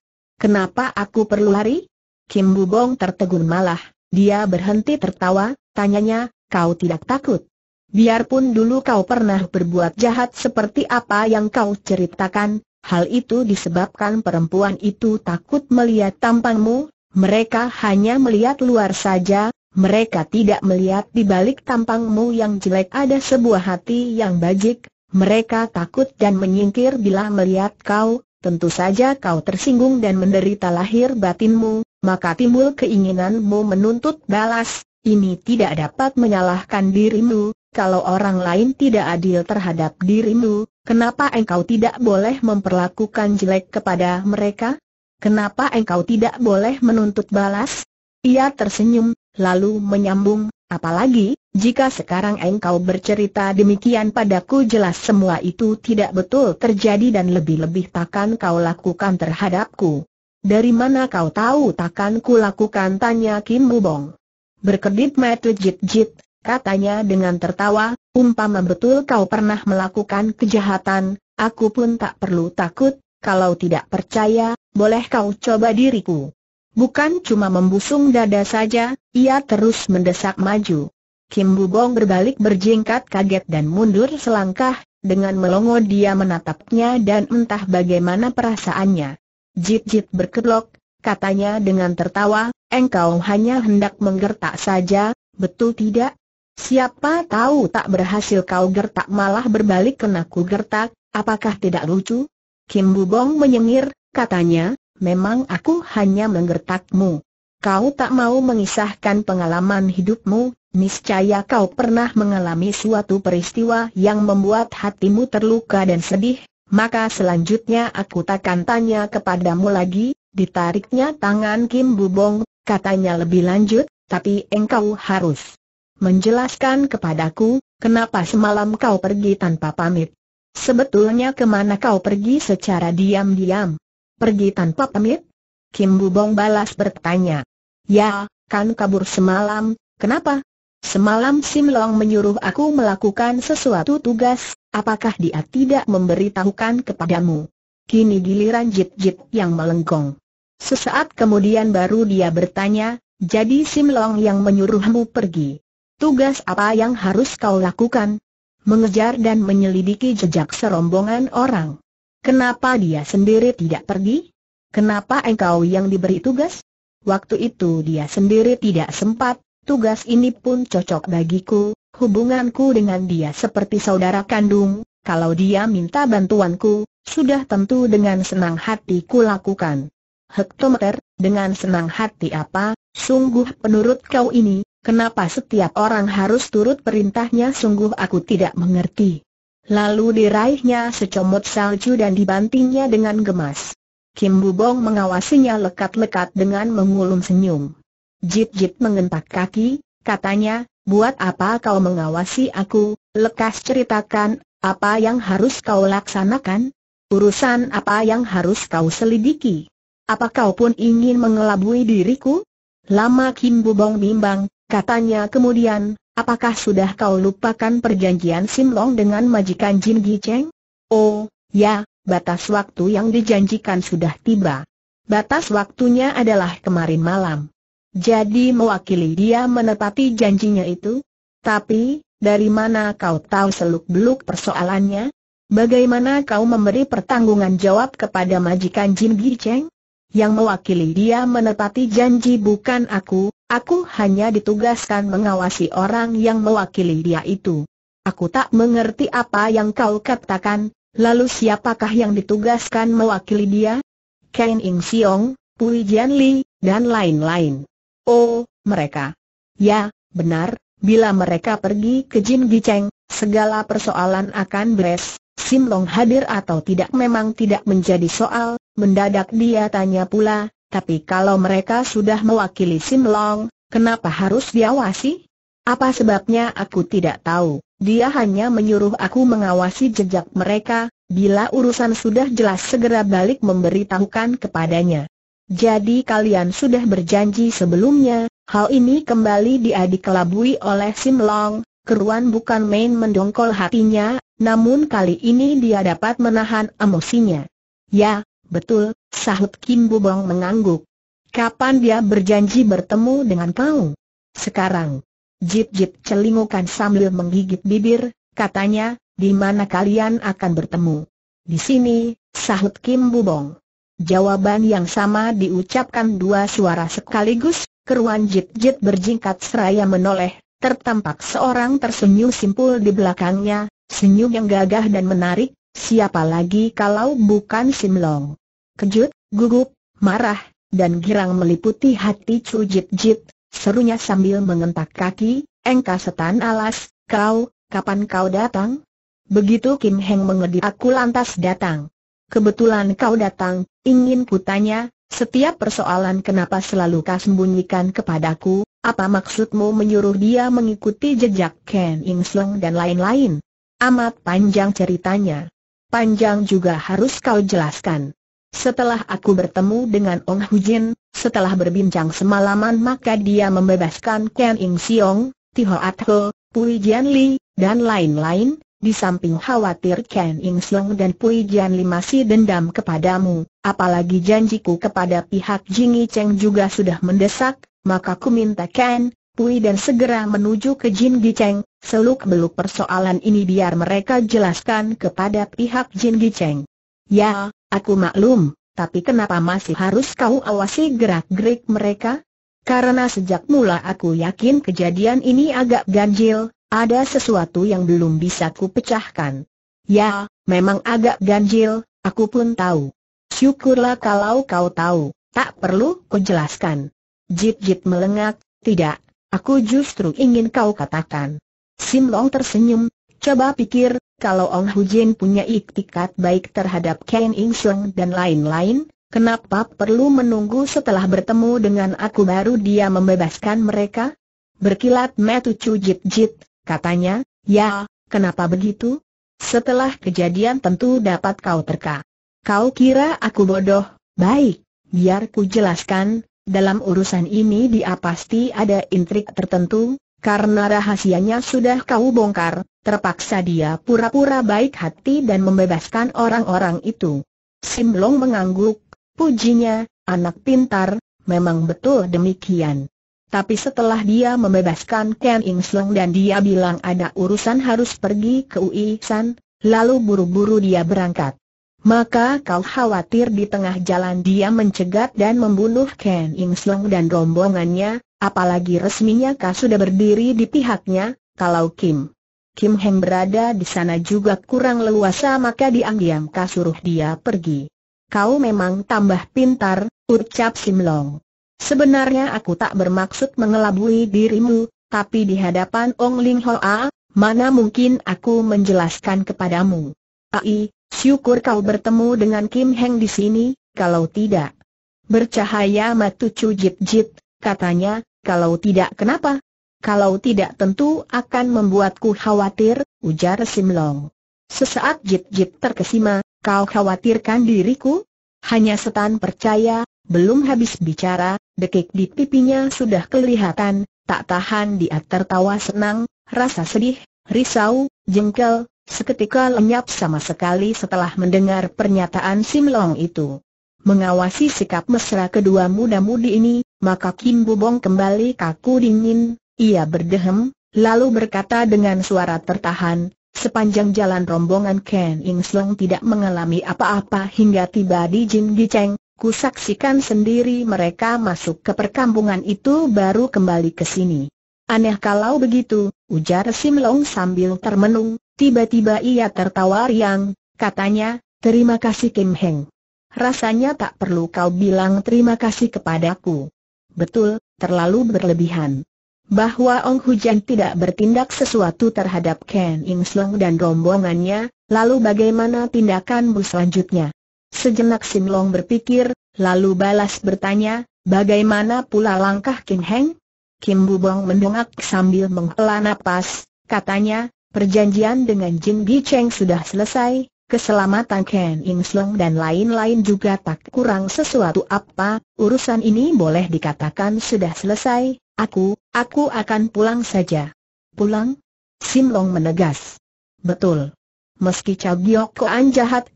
Kenapa aku perlu lari? Kim Bubong tertegun malah, dia berhenti tertawa, tanyanya, kau tidak takut? Biarpun dulu kau pernah berbuat jahat seperti apa yang kau ceritakan, hal itu disebabkan perempuan itu takut melihat tampangmu, mereka hanya melihat luar saja, mereka tidak melihat di balik tampangmu yang jelek ada sebuah hati yang bajik, mereka takut dan menyingkir bila melihat kau, tentu saja kau tersinggung dan menderita lahir batinmu, maka timbul keinginanmu menuntut balas, ini tidak dapat menyalahkan dirimu, kalau orang lain tidak adil terhadap dirimu, kenapa engkau tidak boleh memperlakukan jelek kepada mereka? Kenapa engkau tidak boleh menuntut balas? Ia tersenyum, lalu menyambung, apalagi, jika sekarang engkau bercerita demikian padaku jelas semua itu tidak betul terjadi dan lebih-lebih takkan kau lakukan terhadapku. Dari mana kau tahu takkan lakukan tanya Kim Bubong. Berkedip metu jit jit, katanya dengan tertawa, umpama betul kau pernah melakukan kejahatan, aku pun tak perlu takut, kalau tidak percaya, boleh kau coba diriku. Bukan cuma membusung dada saja, ia terus mendesak maju. Kim Bubong berbalik berjingkat kaget dan mundur selangkah, dengan melongo dia menatapnya dan entah bagaimana perasaannya. Jit-jit berkedok, katanya dengan tertawa, engkau hanya hendak menggertak saja, betul tidak? Siapa tahu tak berhasil kau gertak malah berbalik kena ku gertak, apakah tidak lucu? Kim Bubong menyengir, katanya, memang aku hanya menggertakmu. Kau tak mau mengisahkan pengalaman hidupmu, niscaya kau pernah mengalami suatu peristiwa yang membuat hatimu terluka dan sedih, maka selanjutnya aku takkan tanya kepadamu lagi, ditariknya tangan Kim Bubong, katanya lebih lanjut, tapi engkau harus menjelaskan kepadaku, kenapa semalam kau pergi tanpa pamit. Sebetulnya kemana kau pergi secara diam-diam? Pergi tanpa pamit? Kim Bubong balas bertanya. Ya, kan kabur semalam, kenapa? Semalam Sim Long menyuruh aku melakukan sesuatu tugas, Apakah dia tidak memberitahukan kepadamu? Kini giliran jip-jip yang melengkung. Sesaat kemudian baru dia bertanya, jadi Sim Long yang menyuruhmu pergi. Tugas apa yang harus kau lakukan? Mengejar dan menyelidiki jejak serombongan orang. Kenapa dia sendiri tidak pergi? Kenapa engkau yang diberi tugas? Waktu itu dia sendiri tidak sempat, tugas ini pun cocok bagiku, hubunganku dengan dia seperti saudara kandung, kalau dia minta bantuanku, sudah tentu dengan senang hati ku lakukan. Hektometer, dengan senang hati apa, sungguh penurut kau ini, Kenapa setiap orang harus turut perintahnya sungguh aku tidak mengerti. Lalu diraihnya secomot salju dan dibantingnya dengan gemas. Kim Bubong mengawasinya lekat-lekat dengan mengulum senyum. Jit-jit mengentak kaki, katanya, buat apa kau mengawasi aku, lekas ceritakan, apa yang harus kau laksanakan? Urusan apa yang harus kau selidiki? Apa kau pun ingin mengelabui diriku? Lama Kim Bubong bimbang, katanya kemudian, apakah sudah kau lupakan perjanjian Sim Long dengan majikan Jin Gi Cheng? Oh, ya, batas waktu yang dijanjikan sudah tiba. Batas waktunya adalah kemarin malam. Jadi mewakili dia menepati janjinya itu? Tapi, dari mana kau tahu seluk-beluk persoalannya? Bagaimana kau memberi pertanggungan jawab kepada majikan Jin Gi Cheng? Yang mewakili dia menepati janji bukan aku, aku hanya ditugaskan mengawasi orang yang mewakili dia itu. Aku tak mengerti apa yang kau katakan, lalu siapakah yang ditugaskan mewakili dia? Ken Ing Siong, Pui Jian Li, dan lain-lain. Oh, mereka. Ya, benar, bila mereka pergi ke Jin Giceng, segala persoalan akan beres. Sim Long hadir atau tidak memang tidak menjadi soal, mendadak dia tanya pula, tapi kalau mereka sudah mewakili Sim Long, kenapa harus diawasi? Apa sebabnya aku tidak tahu, dia hanya menyuruh aku mengawasi jejak mereka, bila urusan sudah jelas segera balik memberitahukan kepadanya. Jadi kalian sudah berjanji sebelumnya, hal ini kembali diadiklabui oleh Sim Long, keruan bukan main mendongkol hatinya, namun kali ini dia dapat menahan emosinya. Ya, betul, sahut Kim Bubong mengangguk. Kapan dia berjanji bertemu dengan kau? Sekarang. Jip-jip celingukan sambil menggigit bibir, katanya, di mana kalian akan bertemu? Di sini, sahut Kim Bubong. Jawaban yang sama diucapkan dua suara sekaligus, keruan jit-jit berjingkat seraya menoleh, tertampak seorang tersenyum simpul di belakangnya, senyum yang gagah dan menarik, siapa lagi kalau bukan Simlong. Kejut, gugup, marah, dan girang meliputi hati Chu Jit-Jit, serunya sambil mengentak kaki, engkau setan alas, kau, kapan kau datang? Begitu Kim Heng mengedip aku lantas datang kebetulan kau datang, ingin kutanya, setiap persoalan kenapa selalu kau sembunyikan kepadaku, apa maksudmu menyuruh dia mengikuti jejak Ken Ing dan lain-lain? Amat panjang ceritanya. Panjang juga harus kau jelaskan. Setelah aku bertemu dengan Ong Hujin, setelah berbincang semalaman maka dia membebaskan Ken Ing Siong, Tiho Atho, Pui Jian Li, dan lain-lain, di samping khawatir Ken Ing Siong dan Pui Jian Li masih dendam kepadamu, apalagi janjiku kepada pihak Jingi Cheng juga sudah mendesak, maka ku minta Ken, Pui dan segera menuju ke Jingi Cheng, seluk-beluk persoalan ini biar mereka jelaskan kepada pihak Jingi Cheng. Ya, aku maklum, tapi kenapa masih harus kau awasi gerak-gerik mereka? Karena sejak mula aku yakin kejadian ini agak ganjil, ada sesuatu yang belum bisa kupecahkan. Ya, memang agak ganjil, aku pun tahu. Syukurlah kalau kau tahu, tak perlu ku jelaskan. Jit-jit melengak, tidak, aku justru ingin kau katakan. Sim Long tersenyum, coba pikir, kalau Ong Hujin punya iktikat baik terhadap Ken Ing Sheng dan lain-lain, kenapa perlu menunggu setelah bertemu dengan aku baru dia membebaskan mereka? Berkilat metu jit jit katanya, ya, kenapa begitu? Setelah kejadian tentu dapat kau terka. Kau kira aku bodoh, baik, biar ku jelaskan, dalam urusan ini dia pasti ada intrik tertentu, karena rahasianya sudah kau bongkar, terpaksa dia pura-pura baik hati dan membebaskan orang-orang itu. Simlong mengangguk, pujinya, anak pintar, memang betul demikian. Tapi setelah dia membebaskan Ken Ing Slong dan dia bilang ada urusan harus pergi ke Ui San, lalu buru-buru dia berangkat. Maka kau khawatir di tengah jalan dia mencegat dan membunuh Ken Ing Slong dan rombongannya, apalagi resminya kau sudah berdiri di pihaknya, kalau Kim. Kim Heng berada di sana juga kurang leluasa maka diam-diam kau suruh dia pergi. Kau memang tambah pintar, ucap Sim Long. Sebenarnya aku tak bermaksud mengelabui dirimu, tapi di hadapan Ong Ling Hoa, mana mungkin aku menjelaskan kepadamu. Ai, syukur kau bertemu dengan Kim Heng di sini, kalau tidak. Bercahaya matu jip-jip, katanya, kalau tidak kenapa? Kalau tidak tentu akan membuatku khawatir, ujar Sim Long. Sesaat jip-jip terkesima, kau khawatirkan diriku? Hanya setan percaya, belum habis bicara, dekik di pipinya sudah kelihatan, tak tahan dia tertawa senang, rasa sedih, risau, jengkel, seketika lenyap sama sekali setelah mendengar pernyataan Sim Long itu. Mengawasi sikap mesra kedua muda-mudi ini, maka Kim Bubong kembali kaku dingin, ia berdehem, lalu berkata dengan suara tertahan, Sepanjang jalan rombongan Ken Ing Slong tidak mengalami apa-apa hingga tiba di Jin Gicheng, Ku saksikan sendiri mereka masuk ke perkampungan itu baru kembali ke sini. Aneh kalau begitu, ujar Sim Long sambil termenung, tiba-tiba ia tertawa riang, katanya, terima kasih Kim Heng. Rasanya tak perlu kau bilang terima kasih kepadaku. Betul, terlalu berlebihan. Bahwa Ong Hujan tidak bertindak sesuatu terhadap Ken Ing Slong dan rombongannya, lalu bagaimana tindakanmu selanjutnya? Sejenak Sim Long berpikir, lalu balas bertanya, bagaimana pula langkah Kim Heng? Kim Bubong mendongak sambil menghela napas, katanya, perjanjian dengan Jin Bi Cheng sudah selesai, keselamatan Ken Ing Slong dan lain-lain juga tak kurang sesuatu apa, urusan ini boleh dikatakan sudah selesai, aku, aku akan pulang saja. Pulang? Sim Long menegas. Betul. Meski Cao Giok Koan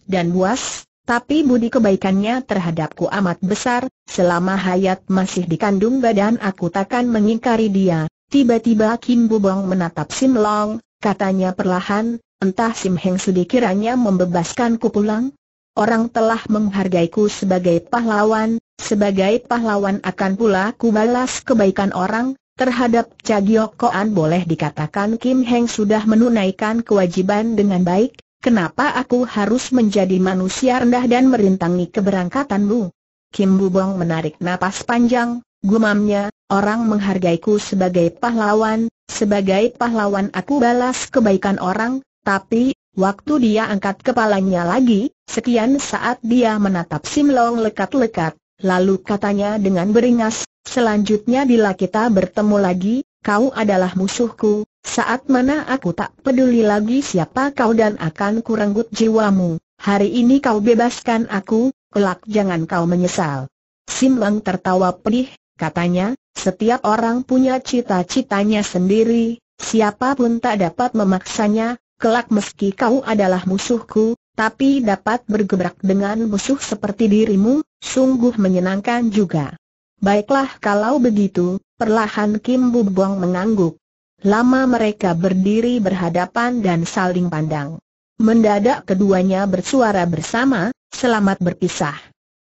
dan buas, tapi budi kebaikannya terhadapku amat besar, selama hayat masih dikandung badan aku takkan mengingkari dia. Tiba-tiba Kim Bubong menatap Sim Long, katanya perlahan, entah Sim Heng Sudi kiranya membebaskanku pulang? Orang telah menghargaiku sebagai pahlawan, sebagai pahlawan akan pula ku balas kebaikan orang, terhadap Cagio Koan boleh dikatakan Kim Heng sudah menunaikan kewajiban dengan baik, Kenapa aku harus menjadi manusia rendah dan merintangi keberangkatanmu? Kim Bubong menarik napas panjang, gumamnya, orang menghargaiku sebagai pahlawan, sebagai pahlawan aku balas kebaikan orang, tapi, waktu dia angkat kepalanya lagi, sekian saat dia menatap Simlong lekat-lekat, lalu katanya dengan beringas, selanjutnya bila kita bertemu lagi, kau adalah musuhku, saat mana aku tak peduli lagi siapa kau dan akan kurenggut jiwamu, hari ini kau bebaskan aku, kelak jangan kau menyesal. Sim Lang tertawa pedih, katanya, setiap orang punya cita-citanya sendiri, siapapun tak dapat memaksanya, kelak meski kau adalah musuhku, tapi dapat bergebrak dengan musuh seperti dirimu, sungguh menyenangkan juga. Baiklah kalau begitu, perlahan Kim Bubong mengangguk. Lama mereka berdiri berhadapan dan saling pandang. Mendadak keduanya bersuara bersama, selamat berpisah.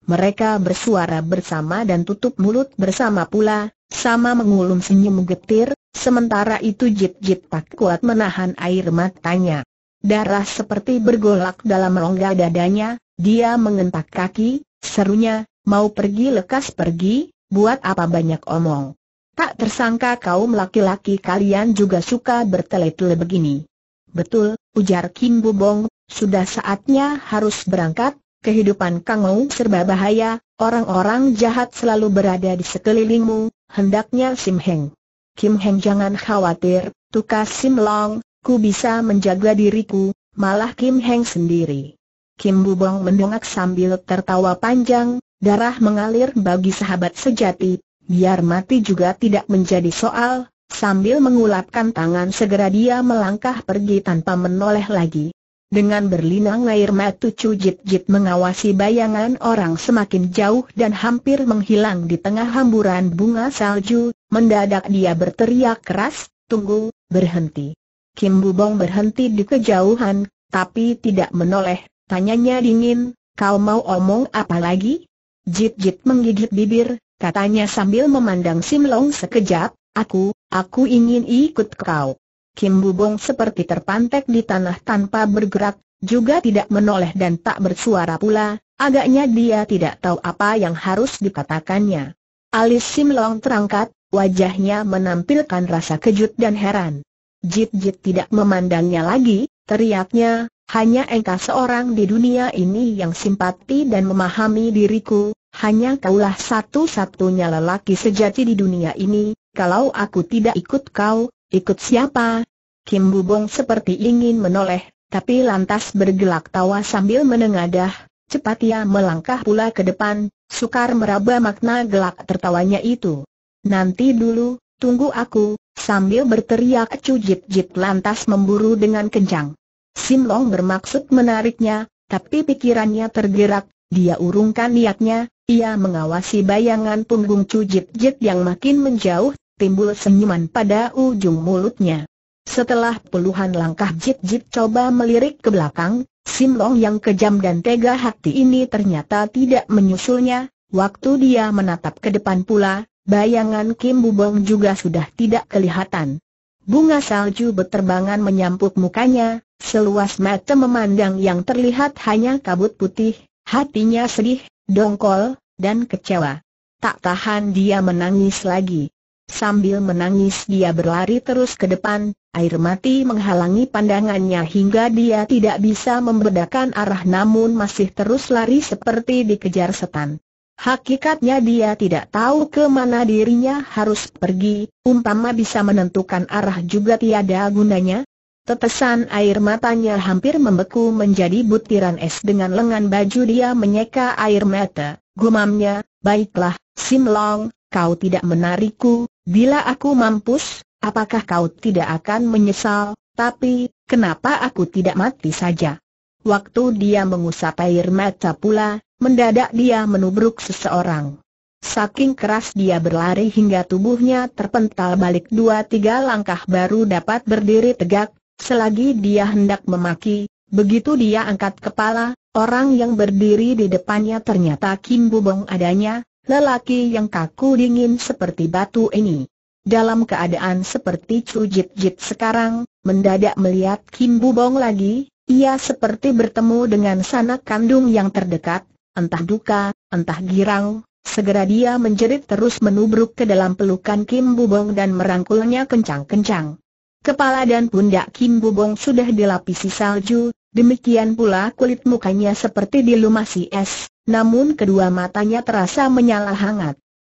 Mereka bersuara bersama dan tutup mulut bersama pula, sama mengulum senyum getir, sementara itu Jip Jip tak Kuat menahan air matanya. Darah seperti bergolak dalam rongga dadanya, dia mengentak kaki, serunya, mau pergi lekas pergi, buat apa banyak omong. Tak tersangka kaum laki-laki kalian juga suka bertele-tele begini. Betul, ujar Kim Bubong, sudah saatnya harus berangkat, kehidupan Kang Ou serba bahaya, orang-orang jahat selalu berada di sekelilingmu, hendaknya Sim Heng. Kim Heng jangan khawatir, tukas Sim Long, ku bisa menjaga diriku, malah Kim Heng sendiri. Kim Bubong mendongak sambil tertawa panjang, darah mengalir bagi sahabat sejati, Biar mati juga tidak menjadi soal, sambil mengulapkan tangan segera dia melangkah pergi tanpa menoleh lagi. Dengan berlinang air mata cujit-jit mengawasi bayangan orang semakin jauh dan hampir menghilang di tengah hamburan bunga salju, mendadak dia berteriak keras, tunggu, berhenti. Kim Bubong berhenti di kejauhan, tapi tidak menoleh, tanyanya dingin, kau mau omong apa lagi? Jit-jit menggigit bibir, katanya sambil memandang Sim Long sekejap, aku, aku ingin ikut kau. Kim Bubong seperti terpantek di tanah tanpa bergerak, juga tidak menoleh dan tak bersuara pula, agaknya dia tidak tahu apa yang harus dikatakannya. Alis Sim Long terangkat, wajahnya menampilkan rasa kejut dan heran. Jit Jit tidak memandangnya lagi, teriaknya, hanya engkau seorang di dunia ini yang simpati dan memahami diriku, hanya kaulah satu-satunya lelaki sejati di dunia ini, kalau aku tidak ikut kau, ikut siapa? Kim Bubong seperti ingin menoleh, tapi lantas bergelak tawa sambil menengadah, cepat ia melangkah pula ke depan, sukar meraba makna gelak tertawanya itu. Nanti dulu, tunggu aku, sambil berteriak cujit-jit lantas memburu dengan kencang. Sim Long bermaksud menariknya, tapi pikirannya tergerak, dia urungkan niatnya, ia mengawasi bayangan punggung Cujit Jit yang makin menjauh, timbul senyuman pada ujung mulutnya. Setelah puluhan langkah Jit Jit coba melirik ke belakang, Sim Long yang kejam dan tega hati ini ternyata tidak menyusulnya, waktu dia menatap ke depan pula, bayangan Kim Bubong juga sudah tidak kelihatan. Bunga salju berterbangan menyampuk mukanya, seluas mata memandang yang terlihat hanya kabut putih, hatinya sedih, dongkol, dan kecewa. Tak tahan dia menangis lagi. Sambil menangis dia berlari terus ke depan, air mati menghalangi pandangannya hingga dia tidak bisa membedakan arah namun masih terus lari seperti dikejar setan. Hakikatnya dia tidak tahu ke mana dirinya harus pergi, umpama bisa menentukan arah juga tiada gunanya, Tetesan air matanya hampir membeku menjadi butiran es dengan lengan baju dia menyeka air mata, gumamnya, baiklah, Sim Long, kau tidak menarikku, bila aku mampus, apakah kau tidak akan menyesal, tapi, kenapa aku tidak mati saja? Waktu dia mengusap air mata pula, mendadak dia menubruk seseorang. Saking keras dia berlari hingga tubuhnya terpental balik dua tiga langkah baru dapat berdiri tegak, Selagi dia hendak memaki, begitu dia angkat kepala, orang yang berdiri di depannya ternyata Kim Bubong adanya, lelaki yang kaku dingin seperti batu ini. Dalam keadaan seperti cujit jit sekarang, mendadak melihat Kim Bubong lagi, ia seperti bertemu dengan sanak kandung yang terdekat, entah duka, entah girang, Segera dia menjerit terus menubruk ke dalam pelukan Kim Bubong dan merangkulnya kencang-kencang. Kepala dan pundak Kim Bubong sudah dilapisi salju, demikian pula kulit mukanya seperti dilumasi es, namun kedua matanya terasa menyala hangat.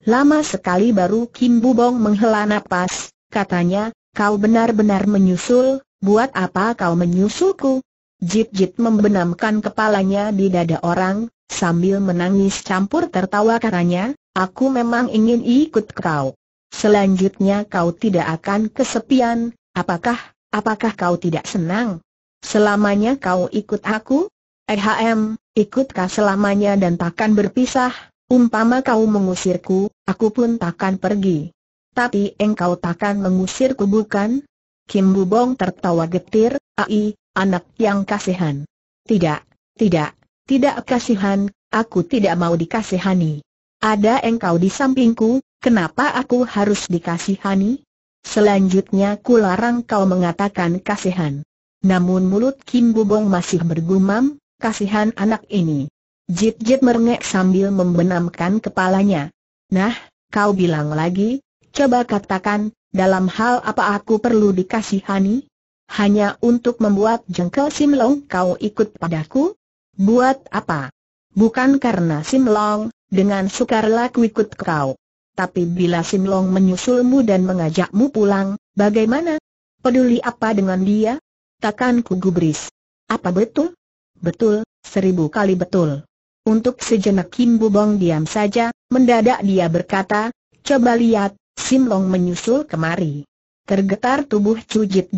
Lama sekali baru Kim Bubong menghela napas, katanya, kau benar-benar menyusul, buat apa kau menyusulku? Jip-jip membenamkan kepalanya di dada orang, sambil menangis campur tertawa karanya. aku memang ingin ikut kau. Selanjutnya kau tidak akan kesepian, Apakah, apakah kau tidak senang? Selamanya kau ikut aku? Ehm, ikutkah selamanya dan takkan berpisah? Umpama kau mengusirku, aku pun takkan pergi. Tapi engkau takkan mengusirku bukan? Kim Bubong tertawa getir, ai, anak yang kasihan. Tidak, tidak, tidak kasihan, aku tidak mau dikasihani. Ada engkau di sampingku, kenapa aku harus dikasihani? Selanjutnya kularang kau mengatakan kasihan. Namun mulut Kim Bubong masih bergumam, kasihan anak ini. Jit Jit merengek sambil membenamkan kepalanya. Nah, kau bilang lagi, coba katakan, dalam hal apa aku perlu dikasihani? Hanya untuk membuat jengkel Simlong kau ikut padaku? Buat apa? Bukan karena Simlong, dengan sukarela ku ikut kau tapi bila Sim Long menyusulmu dan mengajakmu pulang, bagaimana? Peduli apa dengan dia? Takkan ku gubris. Apa betul? Betul, seribu kali betul. Untuk sejenak Kim Bubong diam saja, mendadak dia berkata, coba lihat, Sim Long menyusul kemari. Tergetar tubuh Chu Jit,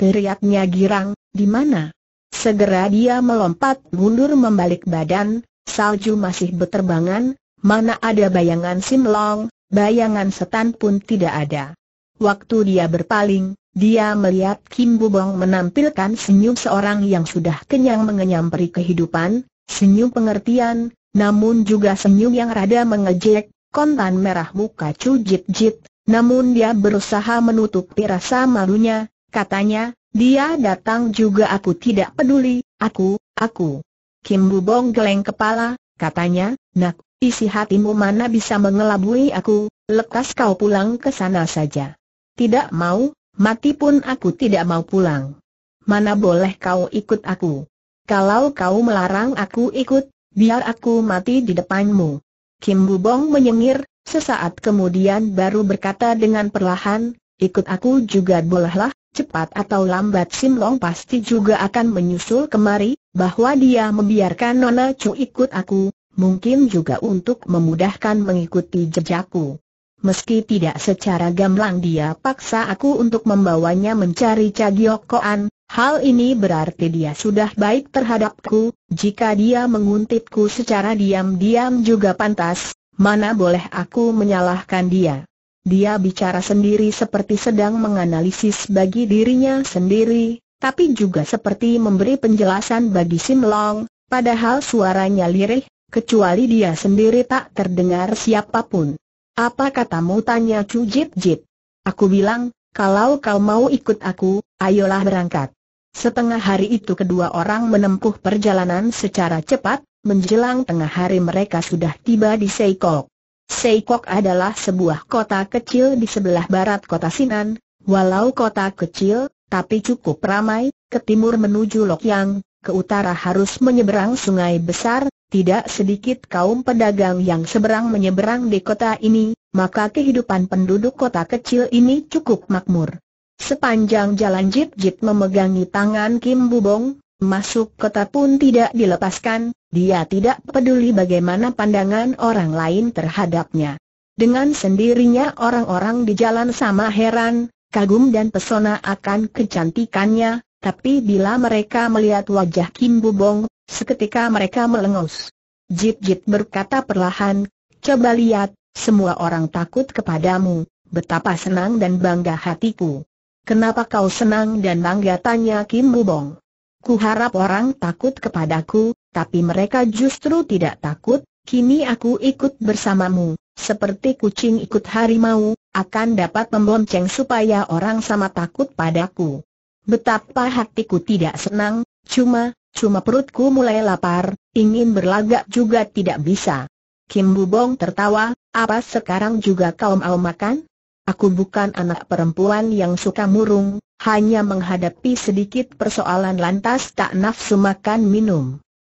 teriaknya girang, di mana? Segera dia melompat mundur membalik badan, salju masih berterbangan. Mana ada bayangan Simlong, bayangan setan pun tidak ada. Waktu dia berpaling, dia melihat Kim Bubong menampilkan senyum seorang yang sudah kenyang mengenyam peri kehidupan, senyum pengertian, namun juga senyum yang rada mengejek, kontan merah muka cujit-jit, namun dia berusaha menutupi rasa malunya, katanya, dia datang juga aku tidak peduli, aku, aku. Kim Bubong geleng kepala, katanya, nak, Isi hatimu mana bisa mengelabui aku, lekas kau pulang ke sana saja. Tidak mau, mati pun aku tidak mau pulang. Mana boleh kau ikut aku. Kalau kau melarang aku ikut, biar aku mati di depanmu. Kim Bubong menyengir, sesaat kemudian baru berkata dengan perlahan, ikut aku juga bolehlah, cepat atau lambat Sim Long pasti juga akan menyusul kemari, bahwa dia membiarkan Nona Chu ikut aku, mungkin juga untuk memudahkan mengikuti jejakku. Meski tidak secara gamblang dia paksa aku untuk membawanya mencari Cagiokoan, hal ini berarti dia sudah baik terhadapku, jika dia menguntitku secara diam-diam juga pantas, mana boleh aku menyalahkan dia. Dia bicara sendiri seperti sedang menganalisis bagi dirinya sendiri, tapi juga seperti memberi penjelasan bagi Sim Long, padahal suaranya lirih, kecuali dia sendiri tak terdengar siapapun. Apa katamu tanya Chu Jit Jit? Aku bilang, kalau kau mau ikut aku, ayolah berangkat. Setengah hari itu kedua orang menempuh perjalanan secara cepat, menjelang tengah hari mereka sudah tiba di Seikok. Seikok adalah sebuah kota kecil di sebelah barat kota Sinan, walau kota kecil, tapi cukup ramai, ke timur menuju Lokyang, ke utara harus menyeberang sungai besar, tidak sedikit kaum pedagang yang seberang menyeberang di kota ini, maka kehidupan penduduk kota kecil ini cukup makmur. Sepanjang jalan Jip Jip memegangi tangan Kim Bubong, masuk kota pun tidak dilepaskan, dia tidak peduli bagaimana pandangan orang lain terhadapnya. Dengan sendirinya orang-orang di jalan sama heran, kagum dan pesona akan kecantikannya, tapi bila mereka melihat wajah Kim Bu-bong, seketika mereka melengus. Jip Jip berkata perlahan, coba lihat, semua orang takut kepadamu, betapa senang dan bangga hatiku. Kenapa kau senang dan bangga tanya Kim Bu-bong. Ku harap orang takut kepadaku, tapi mereka justru tidak takut, kini aku ikut bersamamu, seperti kucing ikut harimau, akan dapat membonceng supaya orang sama takut padaku. Betapa hatiku tidak senang, cuma, cuma perutku mulai lapar, ingin berlagak juga tidak bisa. Kim Bubong tertawa, apa sekarang juga kau mau makan? Aku bukan anak perempuan yang suka murung, hanya menghadapi sedikit persoalan lantas tak nafsu makan minum.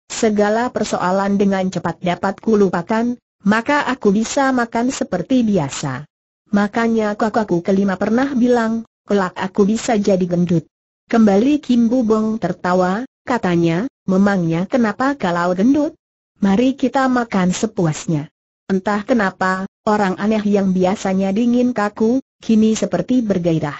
Segala persoalan dengan cepat dapat kulupakan, maka aku bisa makan seperti biasa. Makanya kakakku kelima pernah bilang, kelak aku bisa jadi gendut. Kembali Kim Bubong tertawa, katanya, memangnya kenapa kalau gendut? Mari kita makan sepuasnya. Entah kenapa, orang aneh yang biasanya dingin kaku, kini seperti bergairah.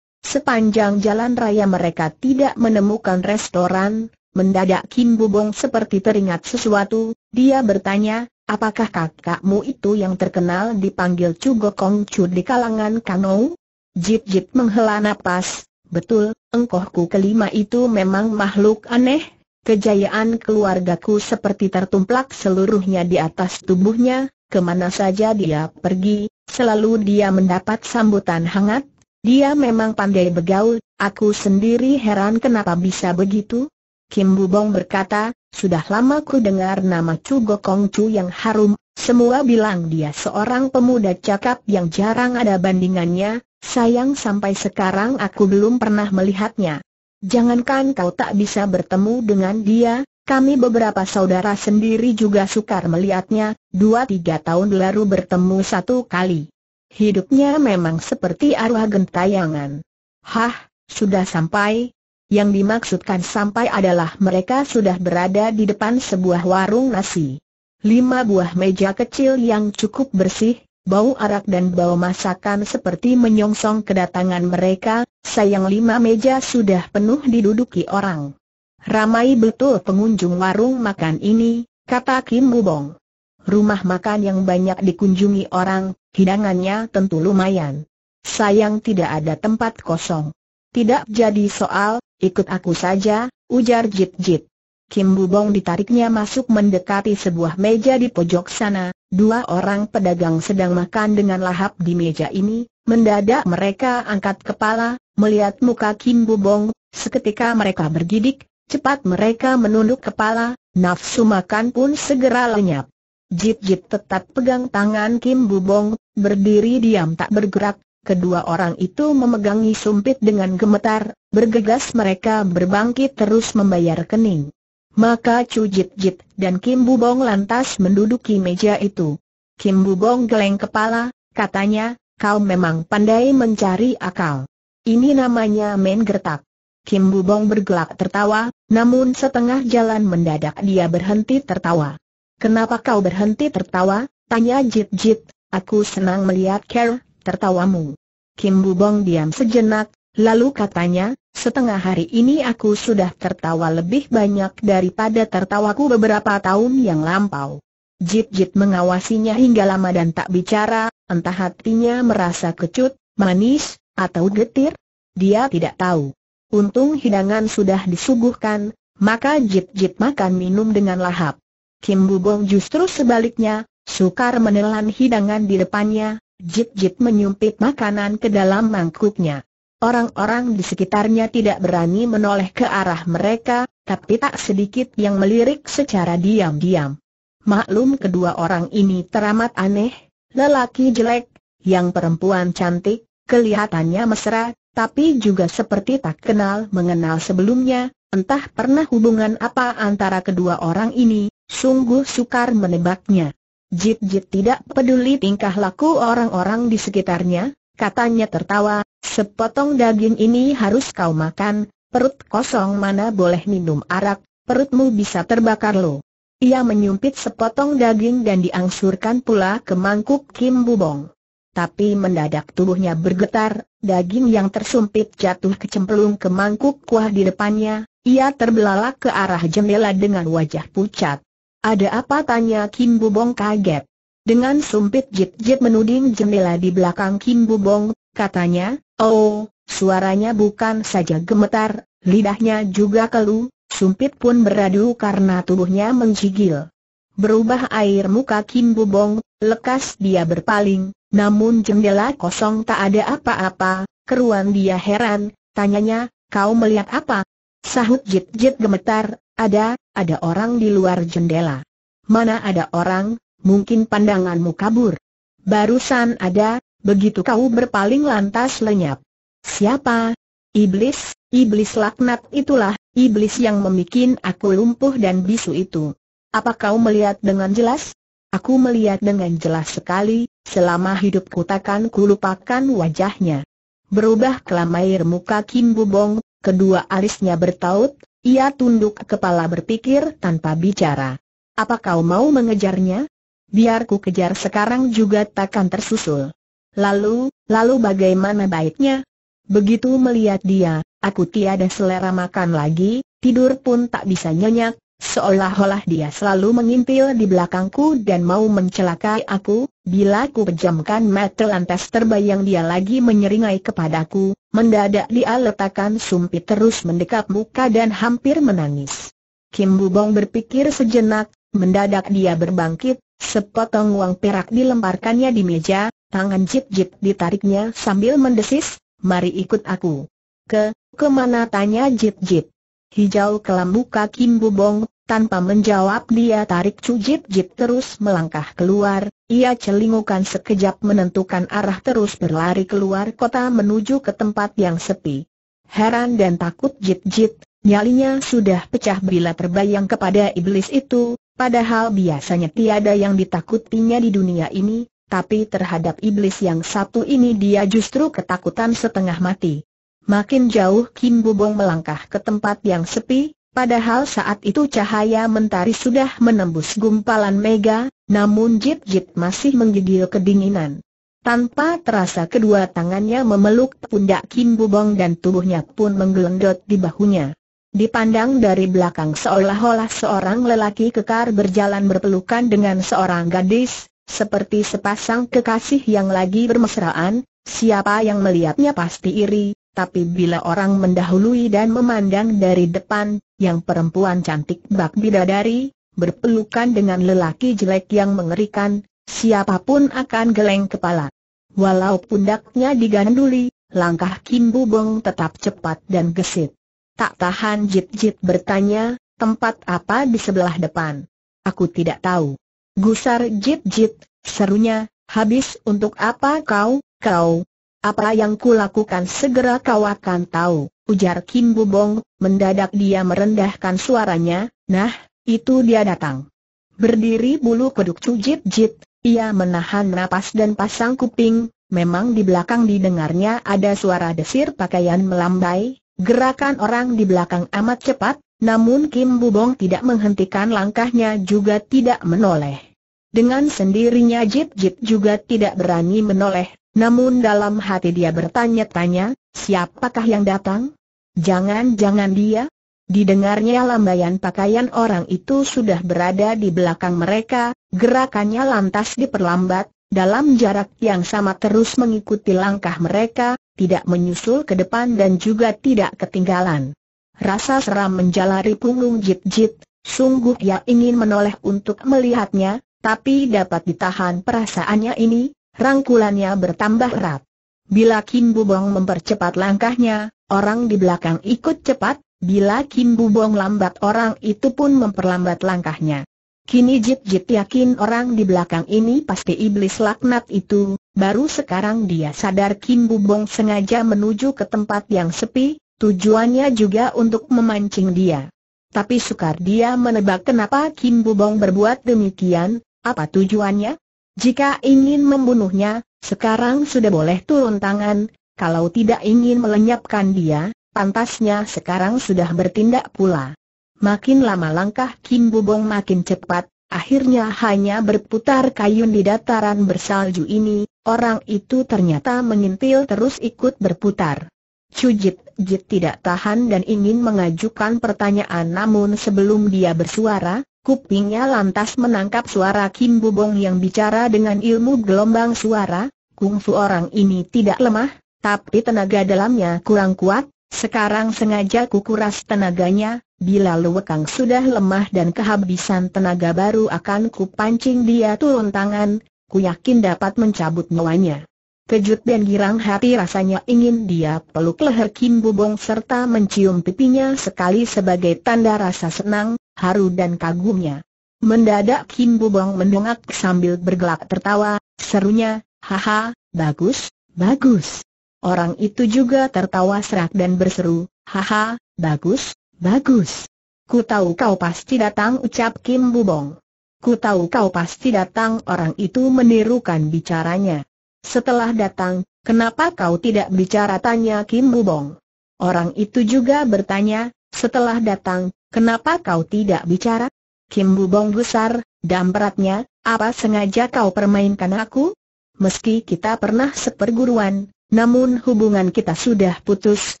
Sepanjang jalan raya mereka tidak menemukan restoran, mendadak Kim Bubong seperti teringat sesuatu, dia bertanya, apakah kakakmu itu yang terkenal dipanggil Chu Gokong di kalangan Kanou? Jip Jip menghela napas, Betul, engkohku kelima itu memang makhluk aneh, kejayaan keluargaku seperti tertumplak seluruhnya di atas tubuhnya, kemana saja dia pergi, selalu dia mendapat sambutan hangat, dia memang pandai begaul. aku sendiri heran kenapa bisa begitu. Kim Bubong berkata, sudah lama ku dengar nama Chu Gokong Chu yang harum, semua bilang dia seorang pemuda cakap yang jarang ada bandingannya, Sayang sampai sekarang aku belum pernah melihatnya. Jangankan kau tak bisa bertemu dengan dia, kami beberapa saudara sendiri juga sukar melihatnya, dua tiga tahun lalu bertemu satu kali. Hidupnya memang seperti arwah gentayangan. Hah, sudah sampai? Yang dimaksudkan sampai adalah mereka sudah berada di depan sebuah warung nasi. Lima buah meja kecil yang cukup bersih, bau arak dan bau masakan seperti menyongsong kedatangan mereka, sayang lima meja sudah penuh diduduki orang. Ramai betul pengunjung warung makan ini, kata Kim Bubong. Rumah makan yang banyak dikunjungi orang, hidangannya tentu lumayan. Sayang tidak ada tempat kosong. Tidak jadi soal, ikut aku saja, ujar Jit Jit. Kim Bubong ditariknya masuk mendekati sebuah meja di pojok sana, Dua orang pedagang sedang makan dengan lahap di meja ini, mendadak mereka angkat kepala, melihat muka Kim Bubong, seketika mereka bergidik, cepat mereka menunduk kepala, nafsu makan pun segera lenyap. Jip-jip tetap pegang tangan Kim Bubong, berdiri diam tak bergerak, kedua orang itu memegangi sumpit dengan gemetar, bergegas mereka berbangkit terus membayar kening. Maka Chu Jit Jit dan Kim Bubong lantas menduduki meja itu. Kim Bubong geleng kepala, katanya, kau memang pandai mencari akal. Ini namanya main gertak. Kim Bubong bergelak tertawa, namun setengah jalan mendadak dia berhenti tertawa. Kenapa kau berhenti tertawa? Tanya Jit Jit, aku senang melihat ker tertawamu. Kim Bubong diam sejenak, Lalu katanya, setengah hari ini aku sudah tertawa lebih banyak daripada tertawaku beberapa tahun yang lampau. Jit-jit mengawasinya hingga lama dan tak bicara, entah hatinya merasa kecut, manis, atau getir. Dia tidak tahu. Untung hidangan sudah disuguhkan, maka jit-jit makan minum dengan lahap. Kim Bubong justru sebaliknya, sukar menelan hidangan di depannya, jit-jit menyumpit makanan ke dalam mangkuknya. Orang-orang di sekitarnya tidak berani menoleh ke arah mereka, tapi tak sedikit yang melirik secara diam-diam. Maklum kedua orang ini teramat aneh, lelaki jelek, yang perempuan cantik, kelihatannya mesra, tapi juga seperti tak kenal mengenal sebelumnya, entah pernah hubungan apa antara kedua orang ini, sungguh sukar menebaknya. Jit-jit tidak peduli tingkah laku orang-orang di sekitarnya, katanya tertawa, sepotong daging ini harus kau makan, perut kosong mana boleh minum arak, perutmu bisa terbakar lo. Ia menyumpit sepotong daging dan diangsurkan pula ke mangkuk Kim Bubong. Tapi mendadak tubuhnya bergetar, daging yang tersumpit jatuh kecemplung ke mangkuk kuah di depannya, ia terbelalak ke arah jendela dengan wajah pucat. Ada apa tanya Kim Bubong kaget. Dengan sumpit jit-jit menuding jendela di belakang Kim Bubong, katanya, Oh, suaranya bukan saja gemetar, lidahnya juga keluh, sumpit pun beradu karena tubuhnya menjigil. Berubah air muka Kim Bubong, lekas dia berpaling, namun jendela kosong tak ada apa-apa, keruan dia heran, tanyanya, kau melihat apa? Sahut jit-jit gemetar, ada, ada orang di luar jendela. Mana ada orang, mungkin pandanganmu kabur. Barusan ada, begitu kau berpaling lantas lenyap. Siapa? Iblis, iblis laknat itulah, iblis yang memikin aku lumpuh dan bisu itu. Apa kau melihat dengan jelas? Aku melihat dengan jelas sekali, selama hidupku takkan kulupakan wajahnya. Berubah kelamair muka Kim Bubong, kedua alisnya bertaut, ia tunduk kepala berpikir tanpa bicara. Apa kau mau mengejarnya? biar ku kejar sekarang juga takkan tersusul. Lalu, lalu bagaimana baiknya? Begitu melihat dia, aku tiada selera makan lagi, tidur pun tak bisa nyenyak, seolah-olah dia selalu mengintil di belakangku dan mau mencelakai aku, bila ku pejamkan mata lantas terbayang dia lagi menyeringai kepadaku, mendadak dia letakkan sumpit terus mendekap muka dan hampir menangis. Kim Bubong berpikir sejenak, mendadak dia berbangkit, Sepotong uang perak dilemparkannya di meja, tangan Jip-Jip ditariknya sambil mendesis, mari ikut aku. Ke, kemana tanya Jip-Jip? Hijau kelam buka Kim Bubong, tanpa menjawab dia tarik Cu Jip-Jip terus melangkah keluar, ia celingukan sekejap menentukan arah terus berlari keluar kota menuju ke tempat yang sepi. Heran dan takut Jip-Jip, nyalinya sudah pecah bila terbayang kepada iblis itu, Padahal biasanya tiada yang ditakutinya di dunia ini, tapi terhadap iblis yang satu ini dia justru ketakutan setengah mati. Makin jauh Kim Bubong melangkah ke tempat yang sepi, padahal saat itu cahaya mentari sudah menembus gumpalan mega, namun Jit-Jit masih menggigil kedinginan. Tanpa terasa kedua tangannya memeluk pundak Kim Bubong dan tubuhnya pun menggelendot di bahunya. Dipandang dari belakang seolah-olah seorang lelaki kekar berjalan berpelukan dengan seorang gadis, seperti sepasang kekasih yang lagi bermesraan, siapa yang melihatnya pasti iri, tapi bila orang mendahului dan memandang dari depan, yang perempuan cantik bak bidadari, berpelukan dengan lelaki jelek yang mengerikan, siapapun akan geleng kepala. Walau pundaknya diganduli, langkah Kim Bubong tetap cepat dan gesit. Tak tahan Jit-Jit bertanya, tempat apa di sebelah depan? Aku tidak tahu. Gusar Jit-Jit, serunya, habis untuk apa kau, kau? Apa yang kulakukan segera kau akan tahu, ujar Kim Bubong, mendadak dia merendahkan suaranya, nah, itu dia datang. Berdiri bulu keduk Jit-Jit, ia menahan napas dan pasang kuping, memang di belakang didengarnya ada suara desir pakaian melambai, Gerakan orang di belakang amat cepat, namun Kim Bubong tidak menghentikan langkahnya juga tidak menoleh. Dengan sendirinya Jip Jip juga tidak berani menoleh, namun dalam hati dia bertanya-tanya, siapakah yang datang? Jangan-jangan dia? Didengarnya lambaian pakaian orang itu sudah berada di belakang mereka, gerakannya lantas diperlambat, dalam jarak yang sama terus mengikuti langkah mereka, tidak menyusul ke depan dan juga tidak ketinggalan. Rasa seram menjalari punggung jit-jit, sungguh ia ingin menoleh untuk melihatnya, tapi dapat ditahan perasaannya ini, rangkulannya bertambah erat. Bila Kim Bubong mempercepat langkahnya, orang di belakang ikut cepat, bila Kim Bubong lambat orang itu pun memperlambat langkahnya. Kini Jip Jip yakin orang di belakang ini pasti iblis laknat itu, baru sekarang dia sadar Kim Bubong sengaja menuju ke tempat yang sepi, tujuannya juga untuk memancing dia. Tapi sukar dia menebak kenapa Kim Bubong berbuat demikian, apa tujuannya? Jika ingin membunuhnya, sekarang sudah boleh turun tangan, kalau tidak ingin melenyapkan dia, pantasnya sekarang sudah bertindak pula. Makin lama langkah Kim Bubong makin cepat, akhirnya hanya berputar kayun di dataran bersalju ini, orang itu ternyata mengintil terus ikut berputar. Cujit Jit tidak tahan dan ingin mengajukan pertanyaan namun sebelum dia bersuara, kupingnya lantas menangkap suara Kim Bubong yang bicara dengan ilmu gelombang suara, kungfu orang ini tidak lemah, tapi tenaga dalamnya kurang kuat, sekarang sengaja kukuras tenaganya, Bila Luwekang sudah lemah dan kehabisan tenaga baru akan ku pancing dia turun tangan, ku yakin dapat mencabut nyawanya. Kejut dan girang hati rasanya ingin dia peluk leher Kim Bubong serta mencium pipinya sekali sebagai tanda rasa senang, haru dan kagumnya. Mendadak Kim Bubong mendongak sambil bergelak tertawa, serunya, haha, bagus, bagus. Orang itu juga tertawa serak dan berseru, haha, bagus, Bagus. Ku tahu kau pasti datang ucap Kim Bubong. Ku tahu kau pasti datang orang itu menirukan bicaranya. Setelah datang, kenapa kau tidak bicara tanya Kim Bubong? Orang itu juga bertanya, setelah datang, kenapa kau tidak bicara? Kim Bubong gusar, dampratnya, apa sengaja kau permainkan aku? Meski kita pernah seperguruan, namun hubungan kita sudah putus,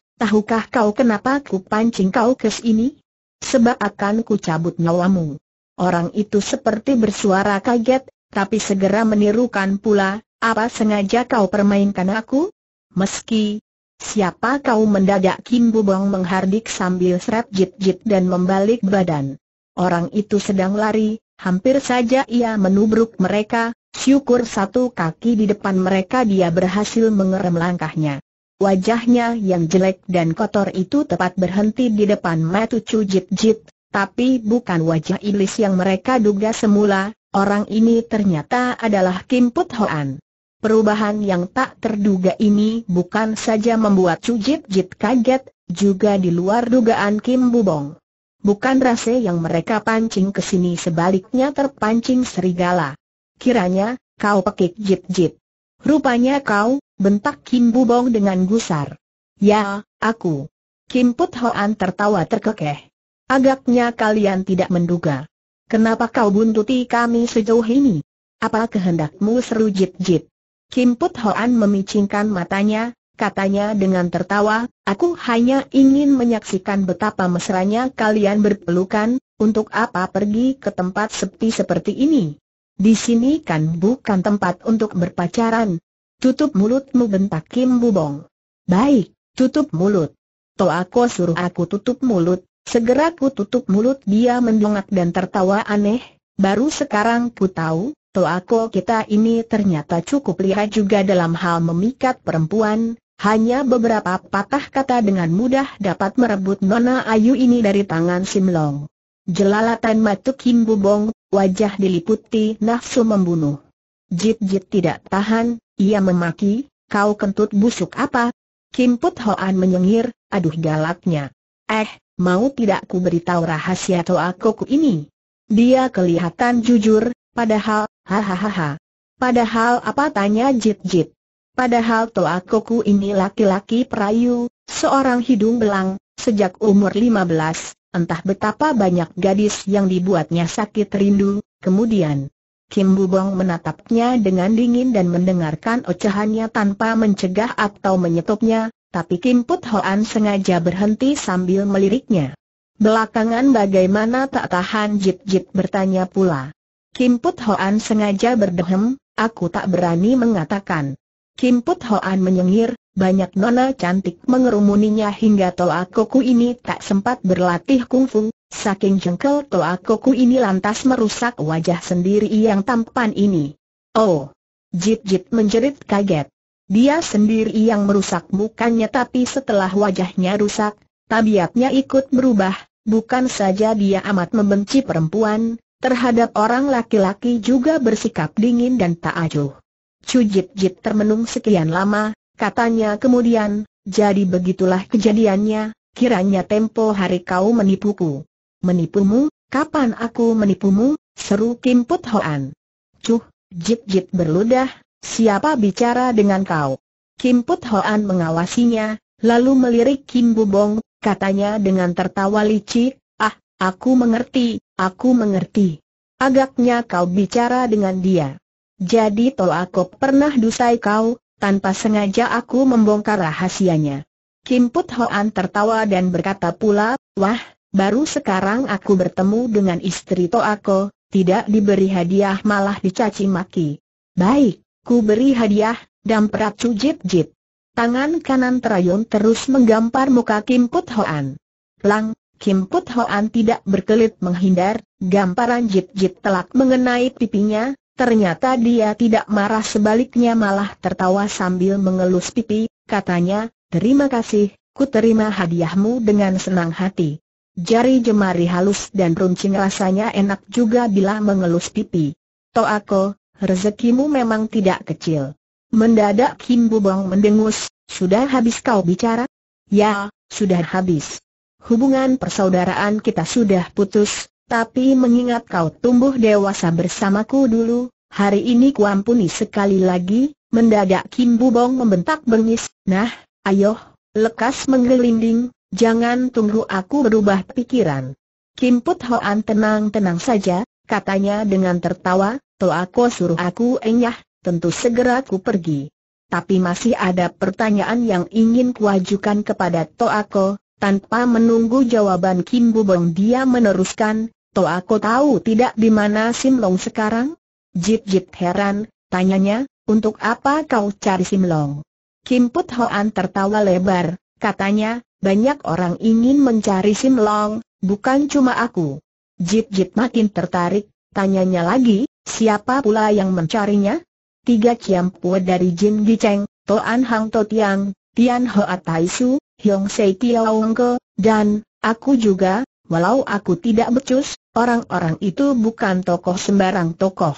Tahukah kau kenapa ku pancing kau ke sini? Sebab akan ku cabut nyawamu. Orang itu seperti bersuara kaget, tapi segera menirukan pula, apa sengaja kau permainkan aku? Meski, siapa kau mendadak Kim Bubong menghardik sambil serap jit-jit dan membalik badan. Orang itu sedang lari, hampir saja ia menubruk mereka, syukur satu kaki di depan mereka dia berhasil mengerem langkahnya. Wajahnya yang jelek dan kotor itu tepat berhenti di depan Matu Chu Jit Jit, tapi bukan wajah iblis yang mereka duga semula, orang ini ternyata adalah Kim Put Hoan. Perubahan yang tak terduga ini bukan saja membuat Chu Jit Jit kaget, juga di luar dugaan Kim Bubong. Bukan rasa yang mereka pancing ke sini sebaliknya terpancing serigala. Kiranya, kau pekik Jit Jit. Rupanya kau, Bentak Kim Bubong dengan gusar. Ya, aku. Kim Put Hoan tertawa terkekeh. Agaknya kalian tidak menduga. Kenapa kau buntuti kami sejauh ini? Apa kehendakmu seru jit-jit? Kim Put Hoan memicingkan matanya, katanya dengan tertawa, aku hanya ingin menyaksikan betapa mesranya kalian berpelukan, untuk apa pergi ke tempat sepi seperti ini? Di sini kan bukan tempat untuk berpacaran, Tutup mulutmu bentak Kim Bubong. Baik, tutup mulut. aku suruh aku tutup mulut, segera ku tutup mulut dia mendongak dan tertawa aneh, baru sekarang ku tahu, aku kita ini ternyata cukup lihat juga dalam hal memikat perempuan, hanya beberapa patah kata dengan mudah dapat merebut Nona Ayu ini dari tangan Simlong. Jelalatan matu Kim Bubong, wajah diliputi nafsu membunuh. Jit-jit tidak tahan, ia memaki, kau kentut busuk apa? Kim Put Hoan menyengir, aduh galaknya. Eh, mau tidak ku beritahu rahasia toa koku ini? Dia kelihatan jujur, padahal, hahaha. Padahal apa tanya Jit Jit? Padahal toa koku ini laki-laki perayu, seorang hidung belang, sejak umur 15, entah betapa banyak gadis yang dibuatnya sakit rindu, kemudian Kim Bubong menatapnya dengan dingin dan mendengarkan ocehannya tanpa mencegah atau menyetopnya, tapi Kim Put Hoan sengaja berhenti sambil meliriknya. Belakangan bagaimana tak tahan Jip Jip bertanya pula. Kim Put Hoan sengaja berdehem, aku tak berani mengatakan. Kim Put Hoan menyengir, banyak nona cantik mengerumuninya hingga toa koku ini tak sempat berlatih kungfu, Saking jengkel koku ini lantas merusak wajah sendiri yang tampan ini. Oh! Jip Jip menjerit kaget. Dia sendiri yang merusak mukanya tapi setelah wajahnya rusak, tabiatnya ikut berubah, bukan saja dia amat membenci perempuan, terhadap orang laki-laki juga bersikap dingin dan tak acuh. Jip Jip termenung sekian lama, katanya kemudian, jadi begitulah kejadiannya, kiranya tempo hari kau menipuku. Menipumu, kapan aku menipumu, seru Kim Put Hoan. Cuh, Jip Jip berludah, siapa bicara dengan kau? Kim Put Hoan mengawasinya, lalu melirik Kim Bubong, katanya dengan tertawa licik, ah, aku mengerti, aku mengerti. Agaknya kau bicara dengan dia. Jadi tol aku pernah dusai kau, tanpa sengaja aku membongkar rahasianya. Kim Put Hoan tertawa dan berkata pula, wah, Baru sekarang aku bertemu dengan istri Toako, tidak diberi hadiah malah dicaci maki. Baik, ku beri hadiah, dan peracu jip jip. Tangan kanan Terayun terus menggampar muka Kim Put Hoan. Lang, Kim Put Hoan tidak berkelit menghindar, gamparan jip jip telak mengenai pipinya, ternyata dia tidak marah sebaliknya malah tertawa sambil mengelus pipi, katanya, terima kasih, ku terima hadiahmu dengan senang hati. Jari jemari halus dan runcing rasanya enak juga bila mengelus pipi. Toh aku, rezekimu memang tidak kecil. Mendadak Kim Bubong mendengus, sudah habis kau bicara? Ya, sudah habis. Hubungan persaudaraan kita sudah putus, tapi mengingat kau tumbuh dewasa bersamaku dulu, hari ini kuampuni sekali lagi, mendadak Kim Bubong membentak bengis, nah, ayo, lekas menggelinding, Jangan tunggu aku berubah pikiran. Kim Put Hoan tenang-tenang saja, katanya dengan tertawa, aku suruh aku enyah, tentu segera ku pergi. Tapi masih ada pertanyaan yang ingin kuajukan kepada aku, tanpa menunggu jawaban Kim Bu Bong dia meneruskan, aku tahu tidak di mana Sim Long sekarang? Jip-jip heran, tanyanya, untuk apa kau cari Simlong? Kim Put Hoan tertawa lebar, katanya, banyak orang ingin mencari Sim Long, bukan cuma aku. Jip Jip makin tertarik, tanyanya lagi, siapa pula yang mencarinya? Tiga Ciampua dari Jin Giceng, Toan Hang To Tiang, Tian Hoa Tai Su, Hyong Sei Tiao Ke, dan, aku juga, walau aku tidak becus, orang-orang itu bukan tokoh sembarang tokoh.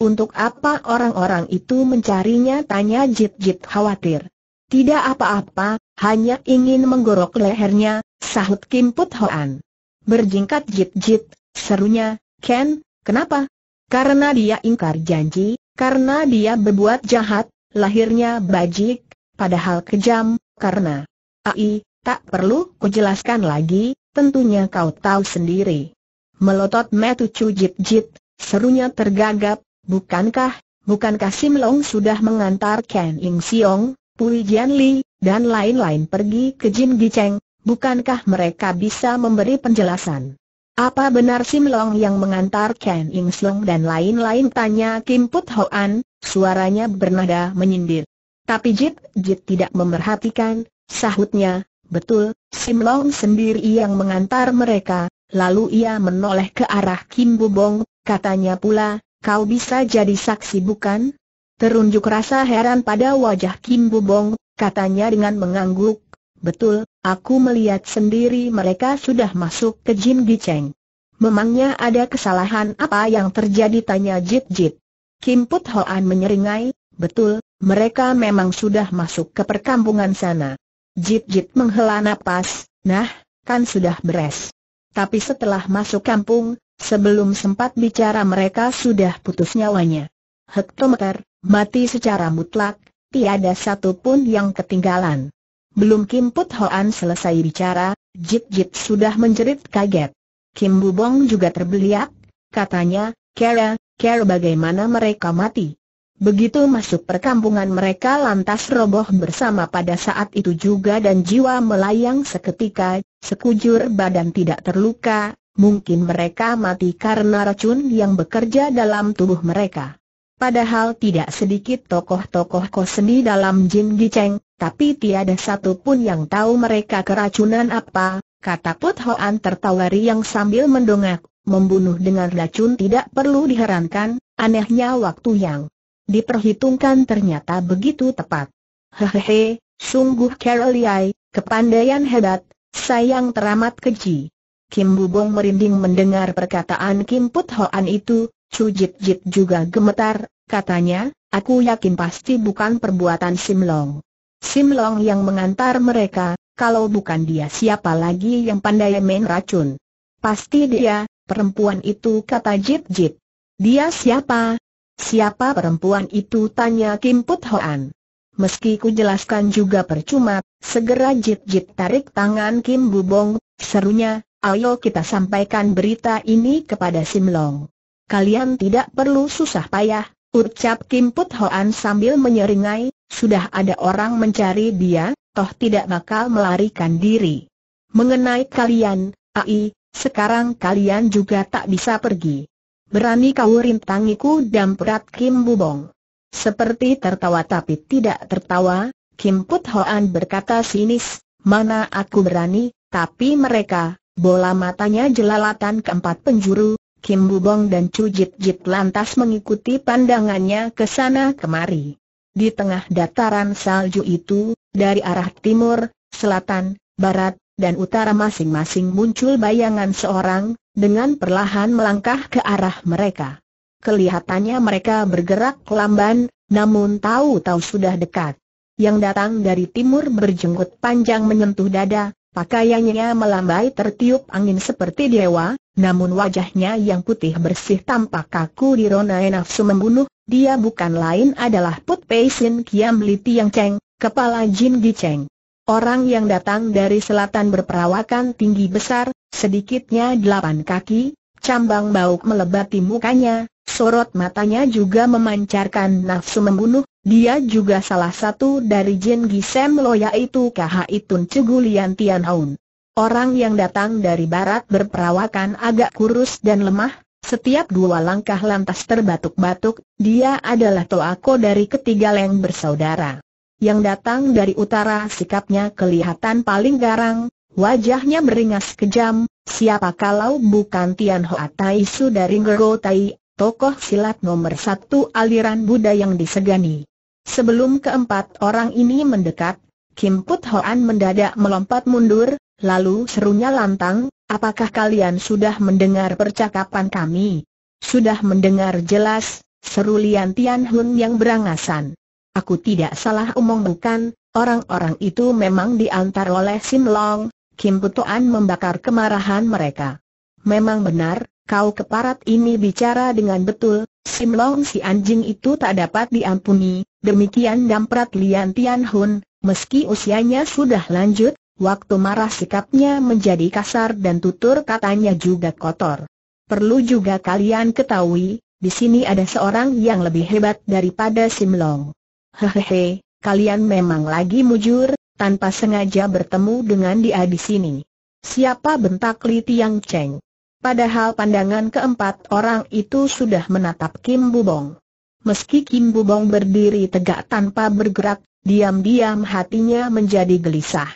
Untuk apa orang-orang itu mencarinya tanya Jip Jip khawatir. Tidak apa-apa, hanya ingin menggorok lehernya, sahut Kim Put Hoan. Berjingkat jit-jit, serunya, Ken, kenapa? Karena dia ingkar janji, karena dia berbuat jahat, lahirnya bajik, padahal kejam, karena... Ai, tak perlu kujelaskan lagi, tentunya kau tahu sendiri. Melotot metu cujit-jit, serunya tergagap, bukankah, bukankah Sim Long sudah mengantar Ken Ing Siong, Pui Jian Li, dan lain-lain pergi ke Jin Gicheng, bukankah mereka bisa memberi penjelasan? Apa benar Sim Long yang mengantar Ken Ing Slong dan lain-lain tanya Kim Put Hoan, suaranya bernada menyindir. Tapi Jit Jit tidak memerhatikan, sahutnya, betul, Sim Long sendiri yang mengantar mereka, lalu ia menoleh ke arah Kim Bubong, katanya pula, kau bisa jadi saksi bukan? Terunjuk rasa heran pada wajah Kim Bubong, katanya dengan mengangguk, Betul, aku melihat sendiri mereka sudah masuk ke Jin Gi-cheng. Memangnya ada kesalahan apa yang terjadi tanya Jit Jit. Kim Put Hoan menyeringai, betul, mereka memang sudah masuk ke perkampungan sana. Jit Jit menghela napas, nah, kan sudah beres. Tapi setelah masuk kampung, sebelum sempat bicara mereka sudah putus nyawanya. Hektometer, Mati secara mutlak, tiada satu pun yang ketinggalan. Belum Kim Put Hoan selesai bicara, Jit Jit sudah menjerit kaget. Kim Bubong juga terbeliak, katanya, Kera, Kera bagaimana mereka mati? Begitu masuk perkampungan mereka lantas roboh bersama pada saat itu juga dan jiwa melayang seketika, sekujur badan tidak terluka, mungkin mereka mati karena racun yang bekerja dalam tubuh mereka. Padahal tidak sedikit tokoh-tokoh koseni dalam Jin Giceng, tapi tiada satupun yang tahu mereka keracunan apa, kata Pot Hoan tertawa riang sambil mendongak, membunuh dengan racun tidak perlu diherankan, anehnya waktu yang diperhitungkan ternyata begitu tepat. Hehehe, sungguh Yai, kepandaian hebat, sayang teramat keji. Kim Bubong merinding mendengar perkataan Kim Put Hoan itu, Chu Jit Jit juga gemetar, katanya, aku yakin pasti bukan perbuatan Sim Long. Sim Long yang mengantar mereka, kalau bukan dia siapa lagi yang pandai main racun? Pasti dia, perempuan itu kata Jit Jit. Dia siapa? Siapa perempuan itu tanya Kim Put Hoan. Meski ku jelaskan juga percuma, segera Jit Jit tarik tangan Kim Bubong, serunya, ayo kita sampaikan berita ini kepada Sim Long kalian tidak perlu susah payah, ucap Kim Put Hoan sambil menyeringai, sudah ada orang mencari dia, toh tidak bakal melarikan diri. Mengenai kalian, AI, sekarang kalian juga tak bisa pergi. Berani kau rintangiku dan perat Kim Bubong. Seperti tertawa tapi tidak tertawa, Kim Put Hoan berkata sinis, mana aku berani, tapi mereka, bola matanya jelalatan keempat penjuru, Kim Bubong dan Chu Jit Jit lantas mengikuti pandangannya ke sana kemari. Di tengah dataran salju itu, dari arah timur, selatan, barat, dan utara masing-masing muncul bayangan seorang, dengan perlahan melangkah ke arah mereka. Kelihatannya mereka bergerak lamban, namun tahu-tahu sudah dekat. Yang datang dari timur berjenggot panjang menyentuh dada, Pakaiannya melambai tertiup angin seperti dewa, namun wajahnya yang putih bersih tampak kaku di rona nafsu membunuh, dia bukan lain adalah Put Pei Sin Kiam Li Tiang Cheng, kepala Jin Gi Cheng. Orang yang datang dari selatan berperawakan tinggi besar, sedikitnya delapan kaki, cambang bauk melebati mukanya, Sorot matanya juga memancarkan nafsu membunuh, dia juga salah satu dari Jin Gisem Lo yaitu KH Itun Cegulian Tian Haun. Orang yang datang dari barat berperawakan agak kurus dan lemah, setiap dua langkah lantas terbatuk-batuk, dia adalah Toako dari ketiga leng bersaudara. Yang datang dari utara sikapnya kelihatan paling garang, wajahnya beringas kejam, siapa kalau bukan Tian Hoa Taisu dari Gerotai? Tai tokoh silat nomor satu aliran Buddha yang disegani. Sebelum keempat orang ini mendekat, Kim Put Hoan mendadak melompat mundur, lalu serunya lantang, apakah kalian sudah mendengar percakapan kami? Sudah mendengar jelas, seru Lian Tian Hun yang berangasan. Aku tidak salah omong bukan, orang-orang itu memang diantar oleh Sim Long, Kim Putuan membakar kemarahan mereka. Memang benar, kau keparat ini bicara dengan betul, Simlong si anjing itu tak dapat diampuni, demikian damprat Lian Tian Hun, meski usianya sudah lanjut, waktu marah sikapnya menjadi kasar dan tutur katanya juga kotor. Perlu juga kalian ketahui, di sini ada seorang yang lebih hebat daripada Simlong. Hehehe, kalian memang lagi mujur, tanpa sengaja bertemu dengan dia di sini. Siapa bentak Li Tiang Cheng? Padahal pandangan keempat orang itu sudah menatap Kim Bubong. Meski Kim Bubong berdiri tegak tanpa bergerak, diam-diam hatinya menjadi gelisah.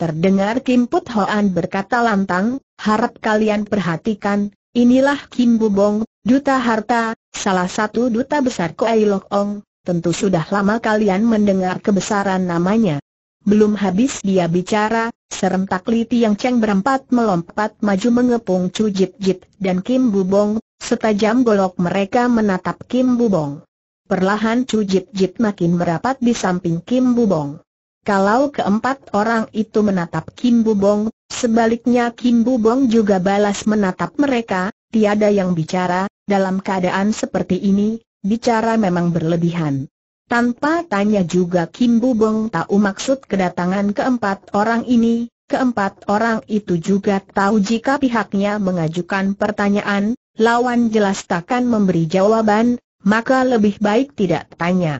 Terdengar Kim Put Hoan berkata lantang, harap kalian perhatikan, inilah Kim Bubong, duta harta, salah satu duta besar Koai Lok Ong, tentu sudah lama kalian mendengar kebesaran namanya. Belum habis dia bicara, serentak Li Tiang Cheng berempat melompat maju mengepung Chu Jip Jip dan Kim Bubong, setajam golok mereka menatap Kim Bubong. Perlahan Chu Jip Jip makin merapat di samping Kim Bubong. Kalau keempat orang itu menatap Kim Bubong, sebaliknya Kim Bubong juga balas menatap mereka, tiada yang bicara, dalam keadaan seperti ini, bicara memang berlebihan. Tanpa tanya juga Kim Bu-bong Bong tahu maksud kedatangan keempat orang ini, keempat orang itu juga tahu jika pihaknya mengajukan pertanyaan, lawan jelas takkan memberi jawaban, maka lebih baik tidak tanya.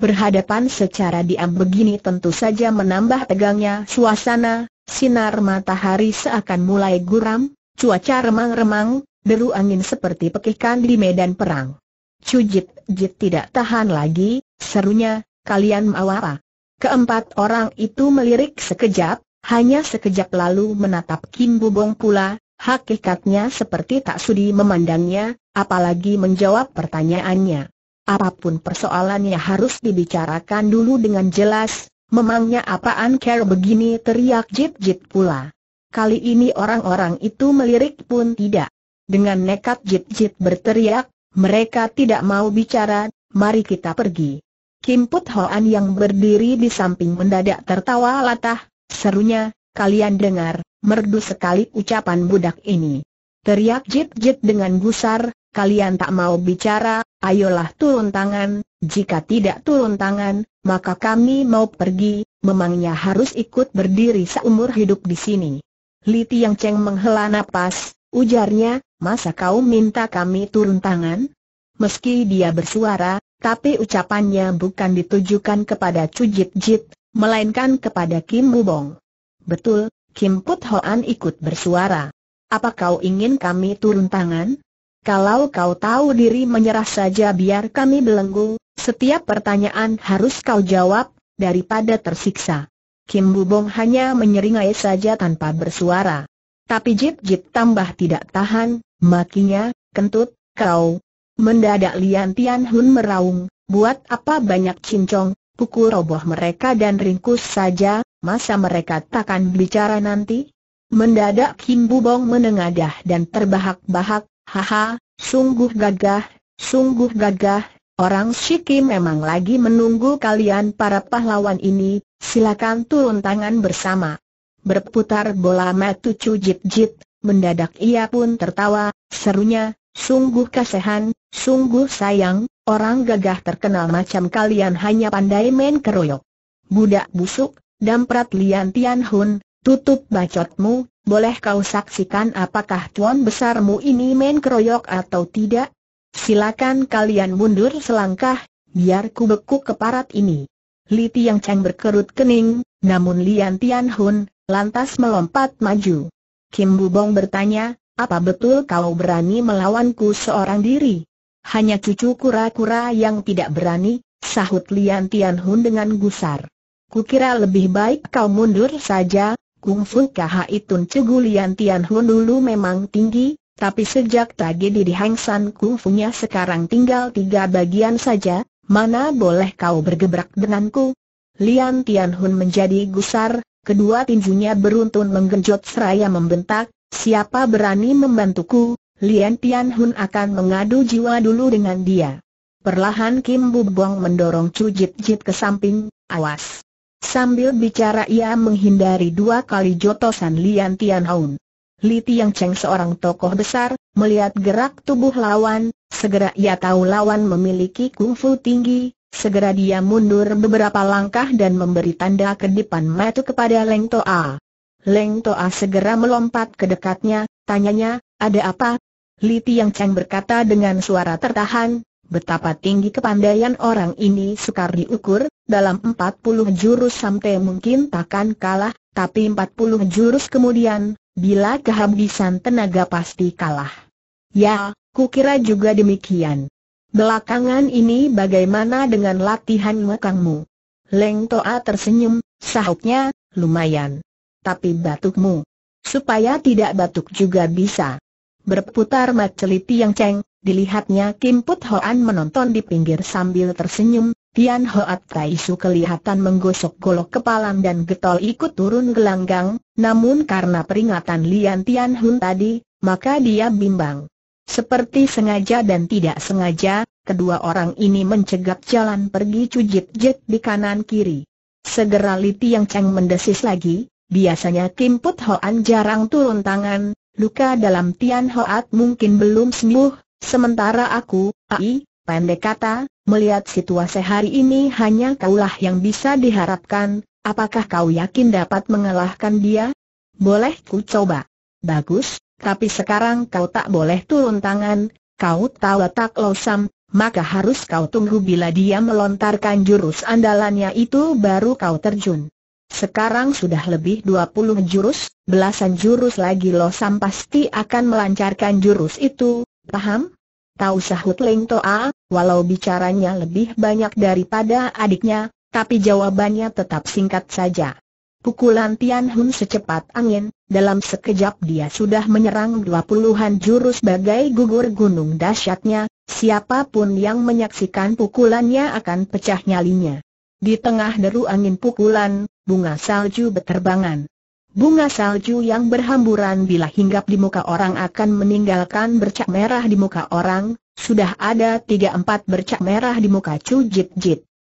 Berhadapan secara diam begini tentu saja menambah tegangnya suasana, sinar matahari seakan mulai guram, cuaca remang-remang, deru angin seperti pekikan di medan perang. Cujit Jit tidak tahan lagi, Serunya, kalian mau apa? Keempat orang itu melirik sekejap, hanya sekejap lalu menatap Kim Bubong pula, hakikatnya seperti tak sudi memandangnya, apalagi menjawab pertanyaannya. Apapun persoalannya harus dibicarakan dulu dengan jelas, memangnya apaan care begini teriak Jip Jip pula. Kali ini orang-orang itu melirik pun tidak. Dengan nekat Jip Jip berteriak, mereka tidak mau bicara, mari kita pergi. Kim Put Hoan yang berdiri di samping mendadak tertawa latah, serunya, kalian dengar, merdu sekali ucapan budak ini. Teriak jit-jit dengan gusar, kalian tak mau bicara, ayolah turun tangan, jika tidak turun tangan, maka kami mau pergi, memangnya harus ikut berdiri seumur hidup di sini. Li Tiang Cheng menghela napas, ujarnya, masa kau minta kami turun tangan? Meski dia bersuara, tapi ucapannya bukan ditujukan kepada Chu Jit melainkan kepada Kim Mubong. Betul, Kim Put Hoan ikut bersuara. Apa kau ingin kami turun tangan? Kalau kau tahu diri menyerah saja biar kami belenggu, setiap pertanyaan harus kau jawab, daripada tersiksa. Kim Bubong hanya menyeringai saja tanpa bersuara. Tapi Jit Jit tambah tidak tahan, makinya, kentut, kau, Mendadak Lian Tian Hun meraung, buat apa banyak cincong, pukul roboh mereka dan ringkus saja, masa mereka takkan bicara nanti? Mendadak Kim Bubong menengadah dan terbahak-bahak, haha, sungguh gagah, sungguh gagah, orang Shiki memang lagi menunggu kalian para pahlawan ini, silakan turun tangan bersama. Berputar bola metu cujit-jit, mendadak ia pun tertawa, serunya, sungguh kasihan, sungguh sayang, orang gagah terkenal macam kalian hanya pandai main keroyok. Budak busuk, damprat Lian Tian tutup bacotmu, boleh kau saksikan apakah tuan besarmu ini main keroyok atau tidak? Silakan kalian mundur selangkah, biar ku beku keparat ini. Li Tiang Cheng berkerut kening, namun Lian Tian lantas melompat maju. Kim Bubong bertanya, apa betul kau berani melawanku seorang diri? Hanya cucu kura-kura yang tidak berani, sahut Lian Tian dengan gusar. Kukira lebih baik kau mundur saja, Kung Fu KHI Tun Cegu Lian Tian dulu memang tinggi, tapi sejak tragedi di Hang San Kung Fu-nya sekarang tinggal tiga bagian saja, mana boleh kau bergebrak denganku? Lian Tian menjadi gusar, kedua tinjunya beruntun menggenjot seraya membentak, Siapa berani membantuku, Lian Pian Hun akan mengadu jiwa dulu dengan dia. Perlahan Kim Bubong mendorong Chu Jit Jit ke samping, awas. Sambil bicara ia menghindari dua kali jotosan Lian Tian Hun. Li Tiang Cheng seorang tokoh besar, melihat gerak tubuh lawan, segera ia tahu lawan memiliki kungfu tinggi, segera dia mundur beberapa langkah dan memberi tanda kedipan mata kepada Leng Toa. Leng Toa segera melompat ke dekatnya, tanyanya, ada apa? Li Tiang Cheng berkata dengan suara tertahan, betapa tinggi kepandaian orang ini sukar diukur, dalam 40 jurus sampai mungkin takkan kalah, tapi 40 jurus kemudian, bila kehabisan tenaga pasti kalah. Ya, kukira juga demikian. Belakangan ini bagaimana dengan latihan ngekangmu? Leng Toa tersenyum, sahutnya, lumayan tapi batukmu. Supaya tidak batuk juga bisa. Berputar Maceliti yang ceng, dilihatnya Kim Put Hoan menonton di pinggir sambil tersenyum, Tian Hoat Isu kelihatan menggosok golok kepalan dan getol ikut turun gelanggang, namun karena peringatan Lian Tian Hun tadi, maka dia bimbang. Seperti sengaja dan tidak sengaja, kedua orang ini mencegat jalan pergi cujit-jit di kanan kiri. Segera Li Tiang Cheng mendesis lagi, Biasanya Kim Put Hoan jarang turun tangan, luka dalam Tian Hoat mungkin belum sembuh, sementara aku, ai, pendek kata, melihat situasi hari ini hanya kaulah yang bisa diharapkan, apakah kau yakin dapat mengalahkan dia? Boleh ku coba. Bagus, tapi sekarang kau tak boleh turun tangan, kau tahu tak losam, maka harus kau tunggu bila dia melontarkan jurus andalannya itu baru kau terjun. Sekarang sudah lebih 20 jurus, belasan jurus lagi Lo Sam pasti akan melancarkan jurus itu, paham? Tahu sahut Leng Toa, walau bicaranya lebih banyak daripada adiknya, tapi jawabannya tetap singkat saja. Pukulan Tian Hun secepat angin, dalam sekejap dia sudah menyerang dua puluhan jurus bagai gugur gunung dahsyatnya, siapapun yang menyaksikan pukulannya akan pecah nyalinya. Di tengah deru angin pukulan, bunga salju berterbangan. Bunga salju yang berhamburan bila hinggap di muka orang akan meninggalkan bercak merah di muka orang, sudah ada tiga empat bercak merah di muka cujit Jit Jit.